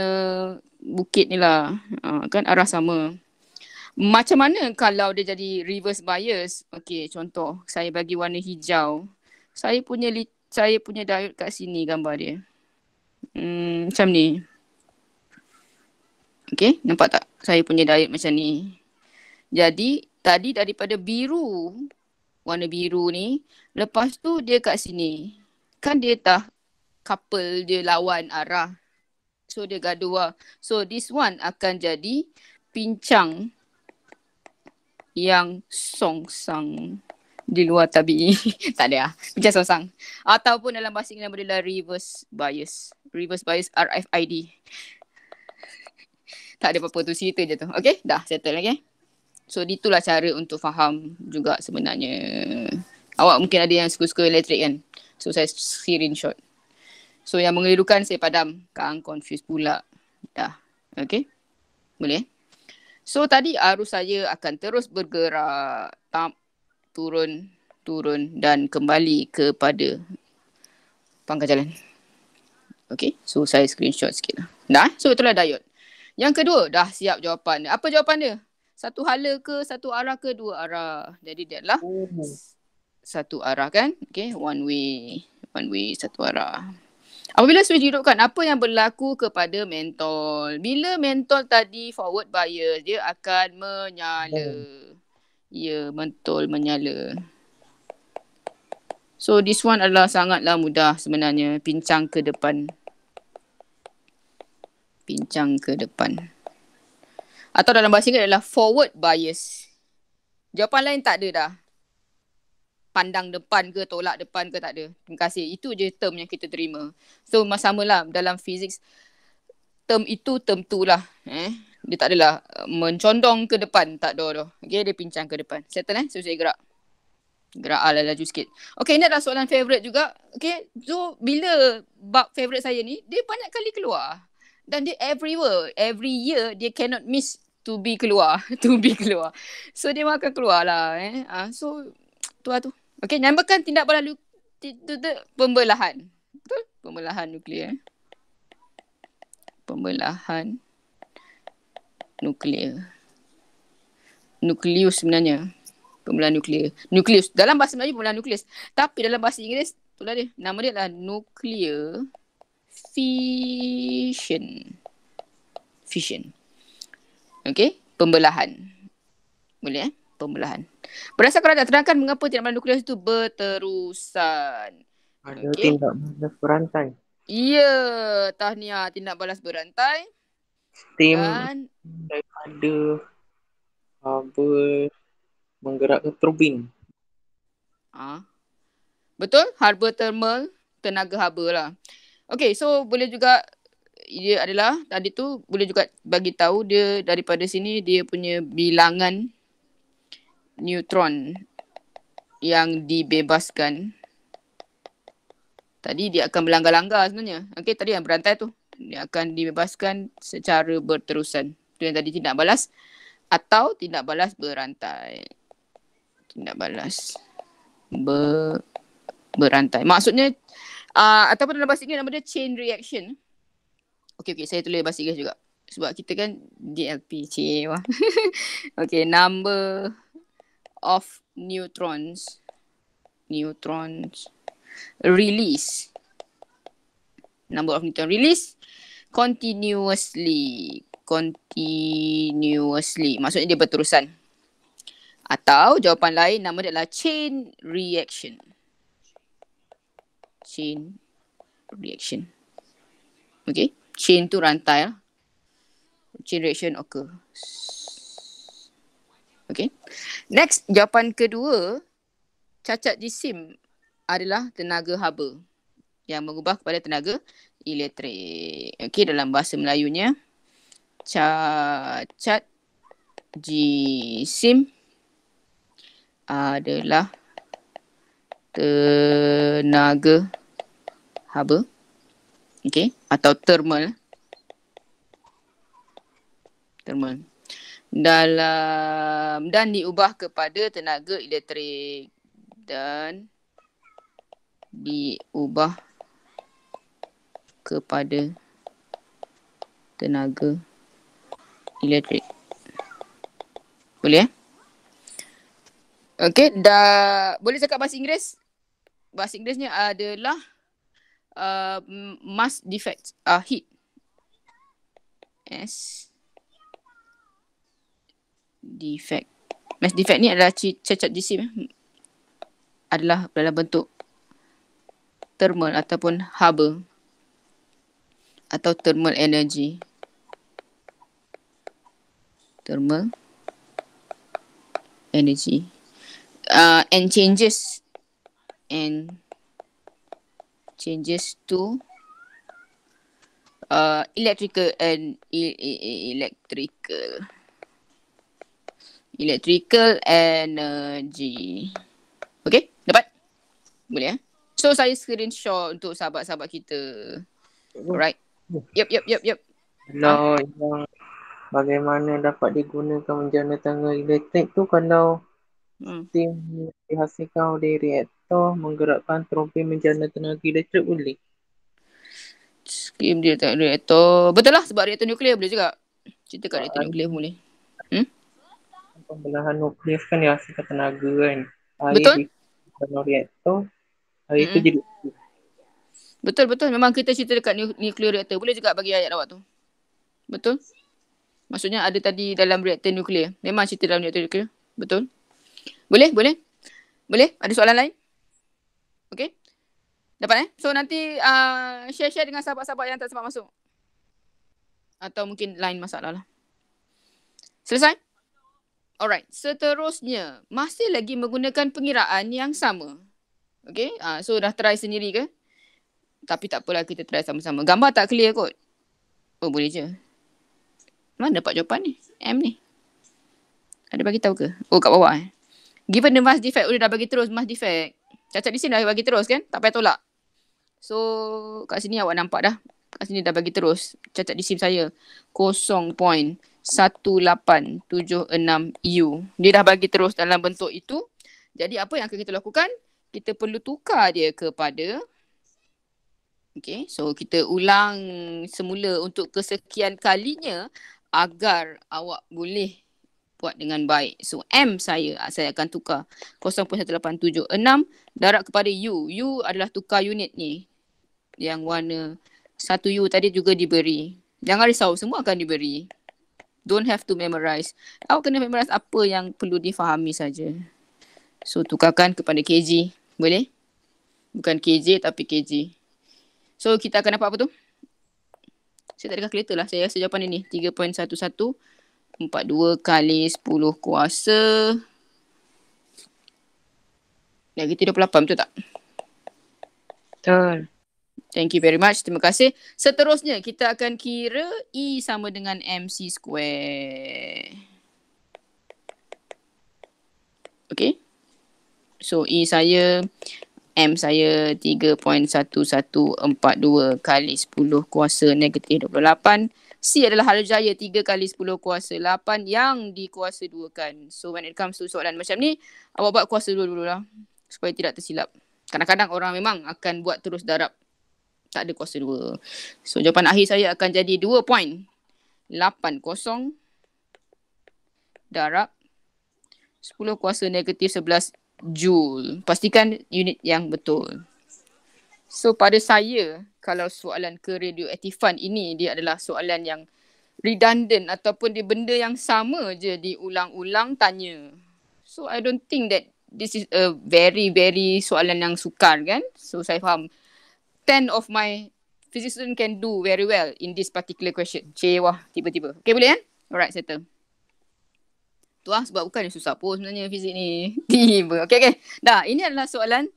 bukit ni lah uh, kan arah sama macam mana kalau dia jadi reverse bias okey contoh saya bagi warna hijau saya punya li- saya punya diode kat sini gambar dia Hmm, macam ni. Okay, nampak tak saya punya diet macam ni. Jadi, tadi daripada biru, warna biru ni, lepas tu dia kat sini. Kan dia tak couple, dia lawan arah. So, dia gaduh lah. So, this one akan jadi pincang yang song songsang di luar tabi. tak ada lah. Pincang song songsang. Ataupun dalam bahasa Inggeris, dia lah reverse bias reverse bias RFID. tak ada apa-apa tu cerita je tu. Okay, dah settle okay. So, itulah cara untuk faham juga sebenarnya. Awak mungkin ada yang suka-suka elektrik kan? So, saya screen shot. So, yang mengelirukan saya padam. Kang confuse pula. Dah. Okay. Boleh? So, tadi arus saya akan terus bergerak. Tamp, turun, turun dan kembali kepada pangkat jalan. Okay. So saya screenshot sikit lah. Dah. Eh? So itulah diet. Yang kedua dah siap jawapan. Apa jawapan dia? Satu hala ke satu arah ke dua arah. Jadi dia lah. Oh. Satu arah kan. Okay. One way. One way satu arah. Apabila switch dihidupkan, apa yang berlaku kepada mentol? Bila mentol tadi forward bias, dia akan menyala. Hmm. Ya, mentol menyala. So this one adalah sangatlah mudah sebenarnya pincang ke depan. Pincang ke depan. Atau dalam bahasa Inggeris adalah forward bias. Jawapan lain tak ada dah. Pandang depan ke tolak depan ke tak ada. Terima kasih. Itu je term yang kita terima. So sama lah dalam fizik term itu term tu lah. Eh? Dia tak adalah eh, mencondong ke depan. Tak ada dah. Okay dia pincang ke depan. Settle eh. So saya gerak gerak ala ah, laju sikit. Okay, ini adalah soalan favourite juga. Okay, so bila bab favourite saya ni, dia banyak kali keluar. Dan dia everywhere, every year, dia cannot miss to be keluar. to be keluar. So, dia akan keluar lah. Eh. ah, so, tu lah tu. Okay, nyambakan tindak balas pembelahan. Betul? Pembelahan nuklear. Eh. Pembelahan nuklear. Nukleus sebenarnya pembelaan nuklear. Nukleus. Dalam bahasa Melayu pembelaan nukleus. Tapi dalam bahasa Inggeris itulah dia. Nama dia adalah nuclear fission. Fission. okay Pembelahan. Boleh eh? Pembelahan. Berasa kalau nak terangkan mengapa tindakan nuklear itu berterusan. Ada okay. tindak balas berantai. Ya. Yeah, tahniah tindak balas berantai. Steam. Dan... Daripada. Habis. Uh, ber menggerakkan turbin. Ah. Betul? Harbor thermal, tenaga haba lah. Okay, so boleh juga dia adalah tadi tu boleh juga bagi tahu dia daripada sini dia punya bilangan neutron yang dibebaskan. Tadi dia akan melanggar-langgar sebenarnya. Okay, tadi yang berantai tu. Dia akan dibebaskan secara berterusan. Itu yang tadi tidak balas. Atau tidak balas berantai nak balas ber berantai. Maksudnya uh, ataupun dalam bahasa Inggeris nama dia chain reaction. Okey okey saya tulis bahasa Inggeris juga. Sebab kita kan DLP cewa. okey number of neutrons neutrons release number of neutrons release continuously continuously maksudnya dia berterusan atau jawapan lain nama dia adalah chain reaction. Chain reaction. Okay. Chain tu rantai lah. Chain reaction occur. Okay. Next jawapan kedua. Cacat jisim adalah tenaga haba. Yang mengubah kepada tenaga elektrik. Okay dalam bahasa Melayunya. Cacat jisim. Jisim adalah tenaga haba. Okay. Atau thermal. Thermal. Dalam dan diubah kepada tenaga elektrik dan diubah kepada tenaga elektrik. Boleh eh? Okay, dah boleh cakap bahasa Inggeris? Bahasa Inggerisnya adalah uh, mass defect, uh, heat. S defect. Mass defect ni adalah cacat jisim. Eh? Adalah dalam bentuk thermal ataupun haba atau thermal energy. Thermal energy uh, and changes and changes to uh, electrical and e, e- e- electrical electrical energy okay dapat boleh eh? so saya screenshot untuk sahabat-sahabat kita alright yep yep yep yep no yang bagaimana dapat digunakan menjana tangan elektrik tu kalau Steam hmm. dihasilkan oleh reaktor menggerakkan trompet menjana tenaga elektrik boleh. Steam dia tak reaktor. Betul lah sebab reaktor nuklear boleh juga. Cerita kat reaktor ah. nuklear boleh. Hmm? Pembelahan nuklear kan dihasilkan tenaga kan. Air betul. Kalau reaktor, air itu hmm. jadi Betul betul memang kita cerita dekat nuclear reactor boleh juga bagi ayat awak tu. Betul? Maksudnya ada tadi dalam reactor nuklear. Memang cerita dalam reactor nuklear. Betul? Boleh? Boleh? Boleh? Ada soalan lain? Okay? Dapat eh? So nanti uh, share-share dengan sahabat-sahabat yang tak sempat masuk. Atau mungkin lain masalah lah. Selesai? Alright. Seterusnya, masih lagi menggunakan pengiraan yang sama. Okay? Uh, ah, so dah try sendiri ke? Tapi tak apalah kita try sama-sama. Gambar tak clear kot. Oh boleh je. Mana dapat jawapan ni? M ni. Ada bagi tahu ke? Oh kat bawah eh. Given the mass defect Udah dah bagi terus mass defect Cacat di sini dah bagi terus kan Tak payah tolak So kat sini awak nampak dah Kat sini dah bagi terus Cacat di sini saya 0.1876U Dia dah bagi terus dalam bentuk itu Jadi apa yang akan kita lakukan Kita perlu tukar dia kepada Okay so kita ulang semula untuk kesekian kalinya Agar awak boleh buat dengan baik. So M saya ah, saya akan tukar 0.1876 darab kepada U. U adalah tukar unit ni. Yang warna satu U tadi juga diberi. Jangan risau semua akan diberi. Don't have to memorize. Awak kena memorize apa yang perlu difahami saja. So tukarkan kepada KG. Boleh? Bukan KJ tapi KG. So kita akan dapat apa tu? Saya tak ada calculator lah. Saya rasa jawapan ini Empat dua kali sepuluh kuasa. Lagi dua puluh lapan betul tak? Betul. Thank you very much. Terima kasih. Seterusnya kita akan kira E sama dengan MC square. Okay. So E saya, M saya 3.1142 kali 10 kuasa negatif 28 C adalah hari jaya tiga kali sepuluh kuasa lapan yang dikuasa dua kan. So when it comes to soalan macam ni, awak buat kuasa dua dulu lah supaya tidak tersilap. Kadang-kadang orang memang akan buat terus darab tak ada kuasa dua. So jawapan akhir saya akan jadi dua point. lapan kosong darab sepuluh kuasa negatif sebelas joule. Pastikan unit yang betul. So pada saya, kalau soalan ke radioaktifan ini dia adalah soalan yang redundant ataupun dia benda yang sama je diulang-ulang tanya. So I don't think that this is a very very soalan yang sukar kan. So saya faham 10 of my physics student can do very well in this particular question. wah tiba-tiba. Okay boleh kan? Alright settle. Tu lah sebab bukan susah pun sebenarnya fizik ni. Tiba. Okay okay. Dah ini adalah soalan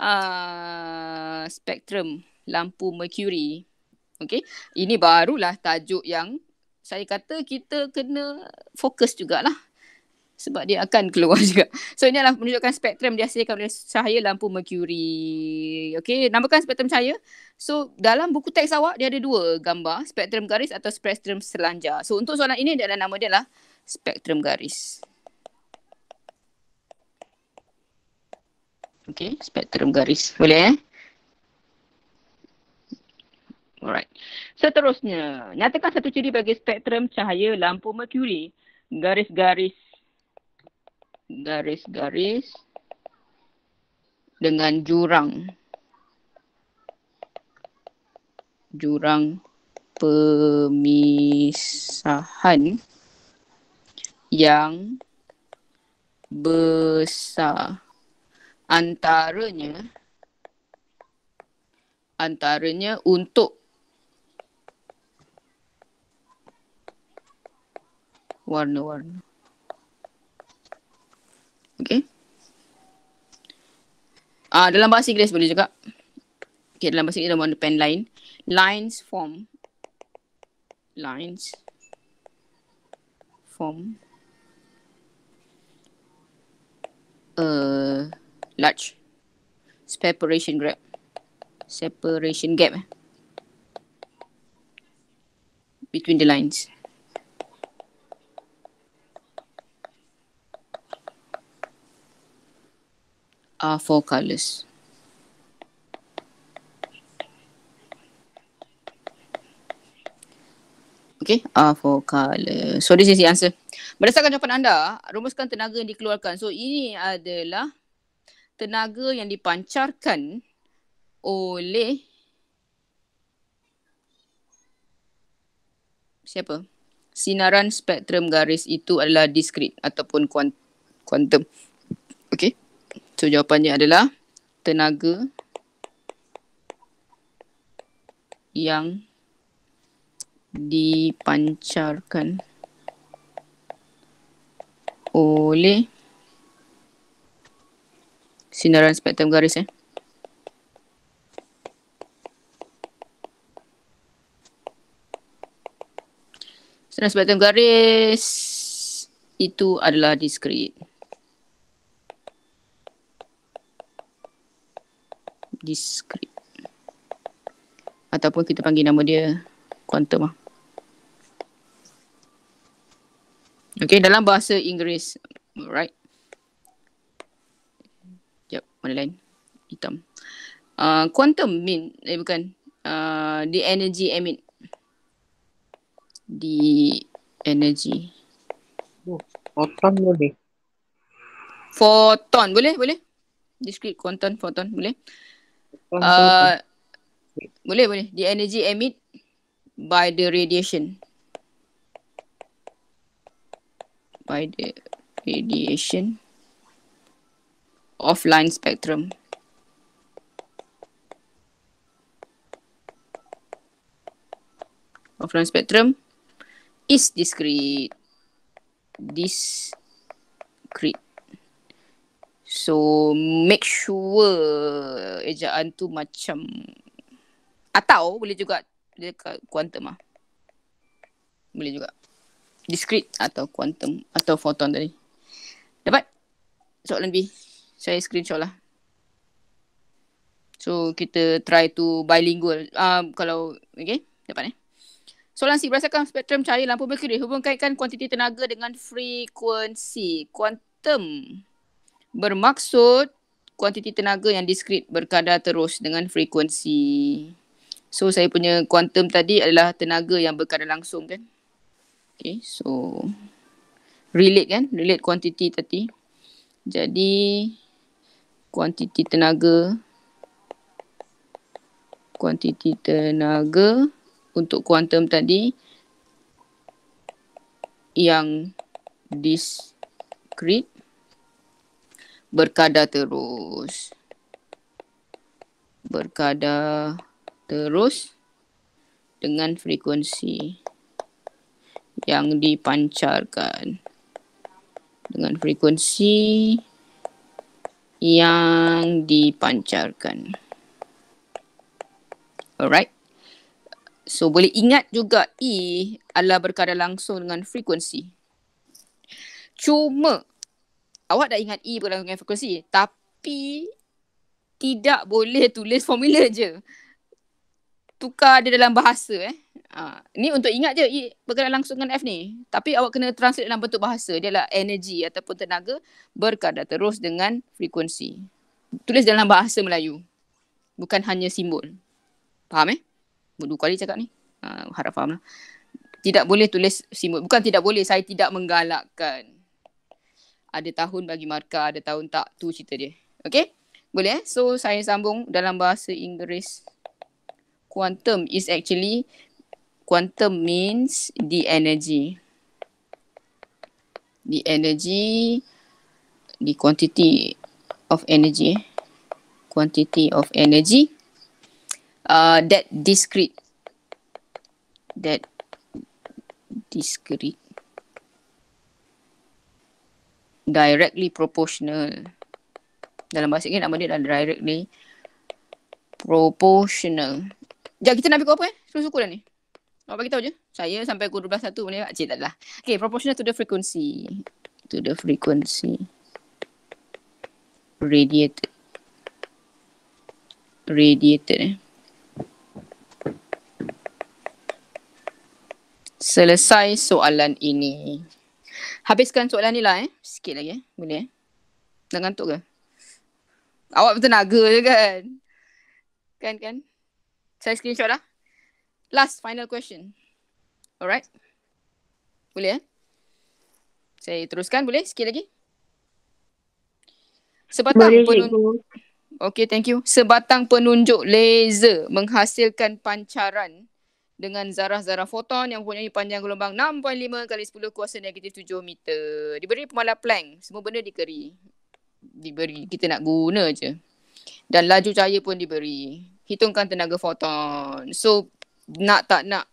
uh, ah, spektrum lampu Mercury. Okay. Ini barulah tajuk yang saya kata kita kena fokus jugalah. Sebab dia akan keluar juga. So ini adalah menunjukkan spektrum dihasilkan oleh cahaya lampu Mercury. Okay. Namakan spektrum cahaya. So dalam buku teks awak dia ada dua gambar. Spektrum garis atau spektrum selanjar. So untuk soalan ini dia adalah nama dia lah spektrum garis. Okay, spektrum garis. Boleh eh? Alright. Seterusnya, nyatakan satu ciri bagi spektrum cahaya lampu Mercury. Garis-garis. Garis-garis dengan jurang. Jurang pemisahan yang besar antaranya antaranya untuk warna-warna. Okey. Ah dalam bahasa Inggeris boleh juga. Okey dalam bahasa Inggeris warna pen line lines form lines form eh large separation gap separation gap eh. between the lines are four colors okay are four colors so this is the answer berdasarkan jawapan anda rumuskan tenaga yang dikeluarkan so ini adalah tenaga yang dipancarkan oleh siapa? Sinaran spektrum garis itu adalah diskrit ataupun kuantum. Okey. So jawapannya adalah tenaga yang dipancarkan oleh sinaran spektrum garis eh. Sinaran spektrum garis itu adalah discrete. Discrete. Ataupun kita panggil nama dia quantum lah. Okay, dalam bahasa Inggeris. Right. Mana lain hitam uh, quantum mean eh bukan uh, the energy emit the energy oh, photon boleh photon boleh boleh discrete quantum photon boleh Uh, boleh boleh the energy emit by the radiation by the radiation offline spectrum. Offline spectrum is discrete. Discrete. So make sure ejaan tu macam atau boleh juga dekat quantum ah. Boleh juga. Discrete atau quantum atau photon tadi. Dapat? Soalan B. Saya screenshot lah. So kita try to bilingual. Ah uh, kalau okey, depan eh. Soalan C, berdasarkan spektrum cahaya lampu Mercury, hubung kuantiti tenaga dengan frekuensi. Kuantum bermaksud kuantiti tenaga yang diskrit berkadar terus dengan frekuensi. So saya punya kuantum tadi adalah tenaga yang berkadar langsung kan. Okay so relate kan, relate kuantiti tadi. Jadi kuantiti tenaga kuantiti tenaga untuk kuantum tadi yang discrete berkadar terus berkadar terus dengan frekuensi yang dipancarkan dengan frekuensi yang dipancarkan. Alright. So boleh ingat juga E adalah berkara langsung dengan frekuensi. Cuma awak dah ingat E berkara dengan frekuensi tapi tidak boleh tulis formula je. Tukar dia dalam bahasa eh. Uh, ni untuk ingat je i, berkenaan langsung dengan F ni. Tapi awak kena translate dalam bentuk bahasa. Dia adalah energy ataupun tenaga berkadar terus dengan frekuensi. Tulis dalam bahasa Melayu. Bukan hanya simbol. Faham eh? Dua kali cakap ni. Uh, harap faham lah. Tidak boleh tulis simbol. Bukan tidak boleh. Saya tidak menggalakkan. Ada tahun bagi markah. Ada tahun tak. Tu cerita dia. Okay? Boleh eh? So saya sambung dalam bahasa Inggeris. Quantum is actually quantum means the energy the energy the quantity of energy quantity of energy uh, that discrete that discrete directly proportional dalam bahasa Inggeris nama dia adalah directly proportional. Jap kita nak kau apa eh? Suruh suku dah ni. Awak bagi tahu je. Saya sampai ke 12 satu boleh tak? Cik tak Okay, proportional to the frequency. To the frequency. Radiated. Radiated eh. Selesai soalan ini. Habiskan soalan ni lah eh. Sikit lagi eh. Boleh eh. Dah ngantuk ke? Awak bertenaga je kan? Kan kan? Saya screenshot lah. Last final question. Alright. Boleh eh? Saya teruskan boleh sikit lagi? Sebatang penunjuk. Okay, thank you. Sebatang penunjuk laser menghasilkan pancaran dengan zarah-zarah foton yang mempunyai panjang gelombang 6.5 kali 10 kuasa negatif 7 meter. Diberi pemala Planck. Semua benda dikeri. Diberi. Kita nak guna je. Dan laju cahaya pun diberi. Hitungkan tenaga foton. So, nak tak nak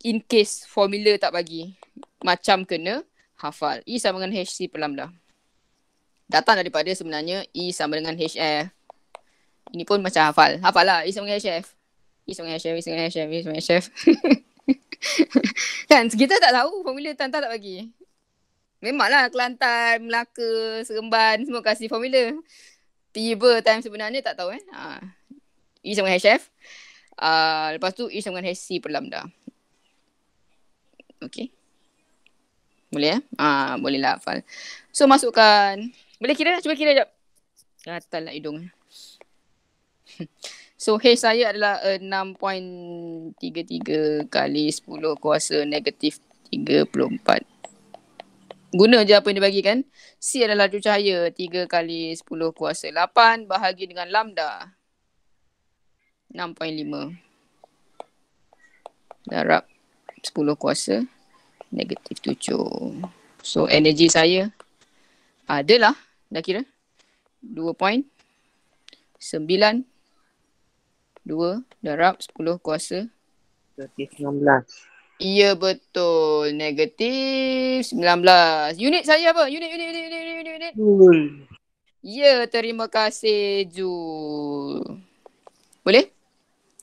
in case formula tak bagi macam kena hafal E sama dengan HC pelamda datang daripada sebenarnya E sama dengan HF ini pun macam hafal hafal lah E sama dengan HF E sama dengan HF E sama dengan HF E sama dengan HF kan kita tak tahu formula tantan tak bagi memanglah Kelantan Melaka Seremban semua kasih formula tiba time sebenarnya tak tahu eh ha. E sama dengan HF Ah, lepas tu Ish dengan Hesi perlam dah. Okay. Boleh eh? Ya? Ah, boleh lah Afal. So masukkan. Boleh kira? Cuba kira jap. Gatal ah, lah hidung. So H saya adalah uh, 6.33 kali 10 kuasa negatif 34. Guna je apa yang dia bagi kan. C adalah laju cahaya 3 kali 10 kuasa 8 bahagi dengan lambda. 6.5 Darab 10 kuasa Negatif 7 So energi saya Adalah Dah kira 2.9 Darab 10 kuasa Negatif 19 Ya betul Negatif 19 Unit saya apa? Unit unit unit unit unit unit hmm. Ya terima kasih Jul Boleh?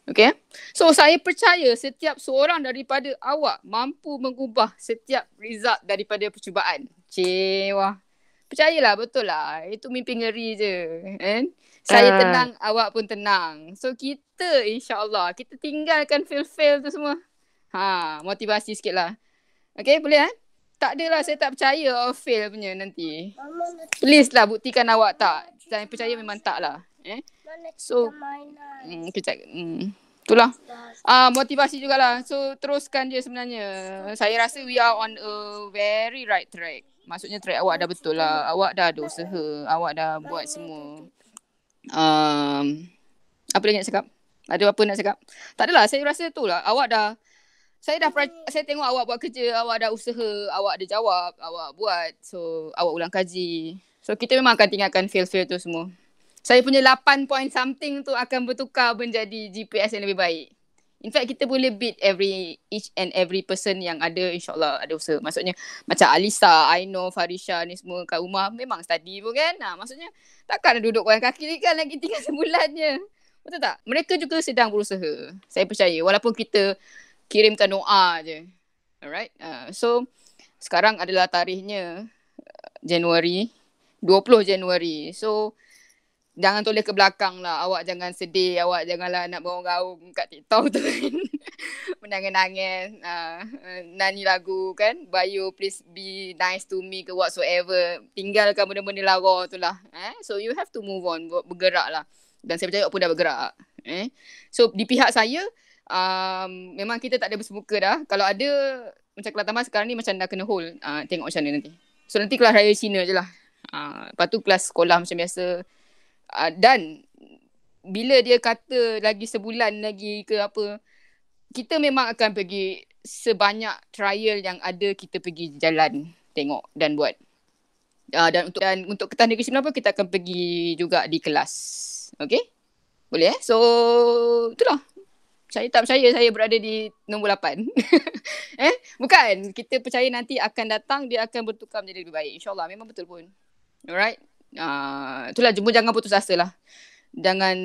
Okay. Eh? So saya percaya setiap seorang daripada awak mampu mengubah setiap result daripada percubaan. Cewa. Percayalah betul lah. Itu mimpi ngeri je. Eh? Saya ah. tenang, awak pun tenang. So kita insyaAllah, kita tinggalkan fail-fail tu semua. Ha, motivasi sikit lah. Okay, boleh kan? Tak adalah saya tak percaya awak fail punya nanti. Please lah buktikan awak tak. Saya percaya memang tak lah eh. So, hmm, kejap. Hmm. Itulah. Ah, motivasi jugalah. So, teruskan je sebenarnya. Saya rasa we are on a very right track. Maksudnya track awak dah betul lah. Awak dah ada usaha. Awak dah buat semua. Um, apa lagi nak cakap? Ada apa nak cakap? Tak adalah. Saya rasa tu lah. Awak dah saya dah saya tengok awak buat kerja, awak dah usaha, awak ada jawab, awak buat. So, awak ulang kaji. So, kita memang akan tinggalkan fail-fail tu semua saya punya 8 point something tu akan bertukar menjadi GPS yang lebih baik. In fact kita boleh beat every each and every person yang ada insyaallah ada usaha. Maksudnya macam Alisa, Aino, Farisha ni semua kat rumah memang study pun kan. Ha, maksudnya takkan duduk orang kaki ni kan lagi tinggal sebulannya. Betul tak? Mereka juga sedang berusaha. Saya percaya walaupun kita kirimkan doa je. Alright. Uh, so sekarang adalah tarikhnya eh, Januari 20 Januari. So jangan tulis ke belakang lah. Awak jangan sedih. Awak janganlah nak bongong-gaung kat TikTok tu. Kan. Menangis-nangis. Uh, ha, nani lagu kan. Bayu please be nice to me ke whatsoever. Tinggalkan benda-benda lara tu lah. Eh? So you have to move on. Bergerak lah. Dan saya percaya awak pun dah bergerak. Eh? So di pihak saya, um, memang kita tak ada bersemuka dah. Kalau ada macam Kelantan sekarang ni macam dah kena hold. Uh, tengok macam mana nanti. So nanti kelas raya Cina je lah. Uh, lepas tu kelas sekolah macam biasa. Ah, dan bila dia kata lagi sebulan lagi ke apa kita memang akan pergi sebanyak trial yang ada kita pergi jalan tengok dan buat uh, dan untuk dan untuk ketan negeri sembilan kita akan pergi juga di kelas okey boleh eh so itulah saya tak percaya saya berada di nombor 8. eh, bukan. Kita percaya nanti akan datang dia akan bertukar menjadi lebih baik. insyaallah memang betul pun. Alright uh, Itulah jemput jangan putus asa lah Jangan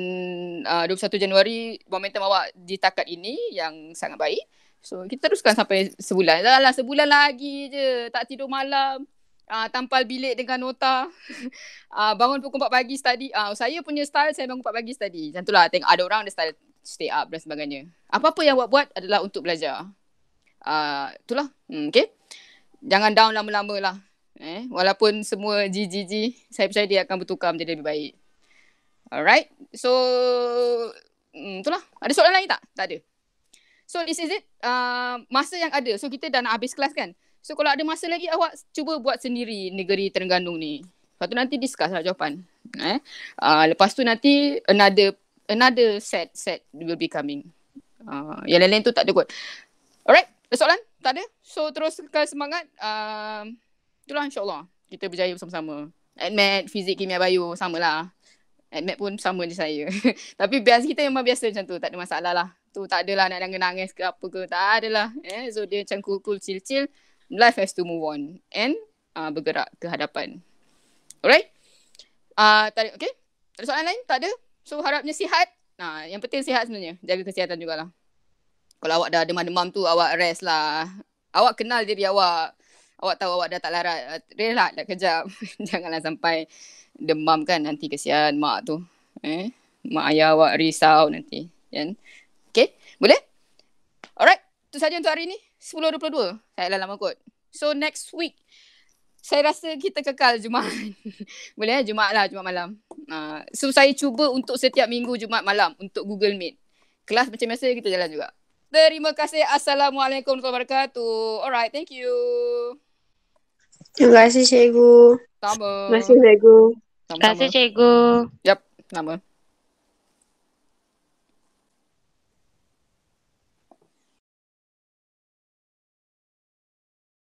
uh, 21 Januari Momentum awak di takat ini Yang sangat baik So kita teruskan sampai sebulan Dah lah, sebulan lagi je Tak tidur malam uh, Tampal bilik dengan nota uh, Bangun pukul 4 pagi study uh, Saya punya style Saya bangun 4 pagi study Macam itulah tengok ada orang ada style stay up dan sebagainya Apa-apa yang awak buat Adalah untuk belajar uh, Itulah hmm, Okay Jangan down lama-lama lah eh walaupun semua GGG saya percaya dia akan bertukar menjadi lebih baik. Alright. So hmm, lah. Ada soalan lain tak? Tak ada. So this is it. Uh, masa yang ada. So kita dah nak habis kelas kan. So kalau ada masa lagi awak cuba buat sendiri negeri Terengganu ni. Lepas tu nanti discuss lah jawapan. Eh? Uh, lepas tu nanti another another set set will be coming. Uh, yang lain-lain tu tak ada kot. Alright. Ada soalan? Tak ada. So teruskan semangat. Uh, Itulah insyaAllah Kita berjaya bersama-sama Mat, fizik, kimia, bio Sama lah Mat pun sama je saya Tapi biasa kita memang biasa macam tu Tak ada masalah lah Tu tak adalah nak nangis-nangis ke apa ke Tak adalah eh? So dia macam cool-cool, chill-chill Life has to move on And uh, bergerak ke hadapan Alright uh, tak, Okay Ada soalan lain? Tak ada So harapnya sihat Nah, Yang penting sihat sebenarnya Jaga kesihatan jugalah kalau awak dah demam-demam tu, awak rest lah. Awak kenal diri awak awak tahu awak dah tak larat relax dah kejap janganlah sampai demam kan nanti kesian mak tu eh mak ayah awak risau nanti kan okey boleh alright tu saja untuk hari ni 10.22 Tak lama kot so next week saya rasa kita kekal Jumaat. Boleh eh? Jumaat lah, Jumaat malam. Uh, so, saya cuba untuk setiap minggu Jumaat malam untuk Google Meet. Kelas macam biasa, kita jalan juga. Terima kasih. Assalamualaikum warahmatullahi wabarakatuh. Alright, thank you. Terima kasih cikgu. Sama. Terima kasih cikgu. Terima kasih cikgu. Yap, nama.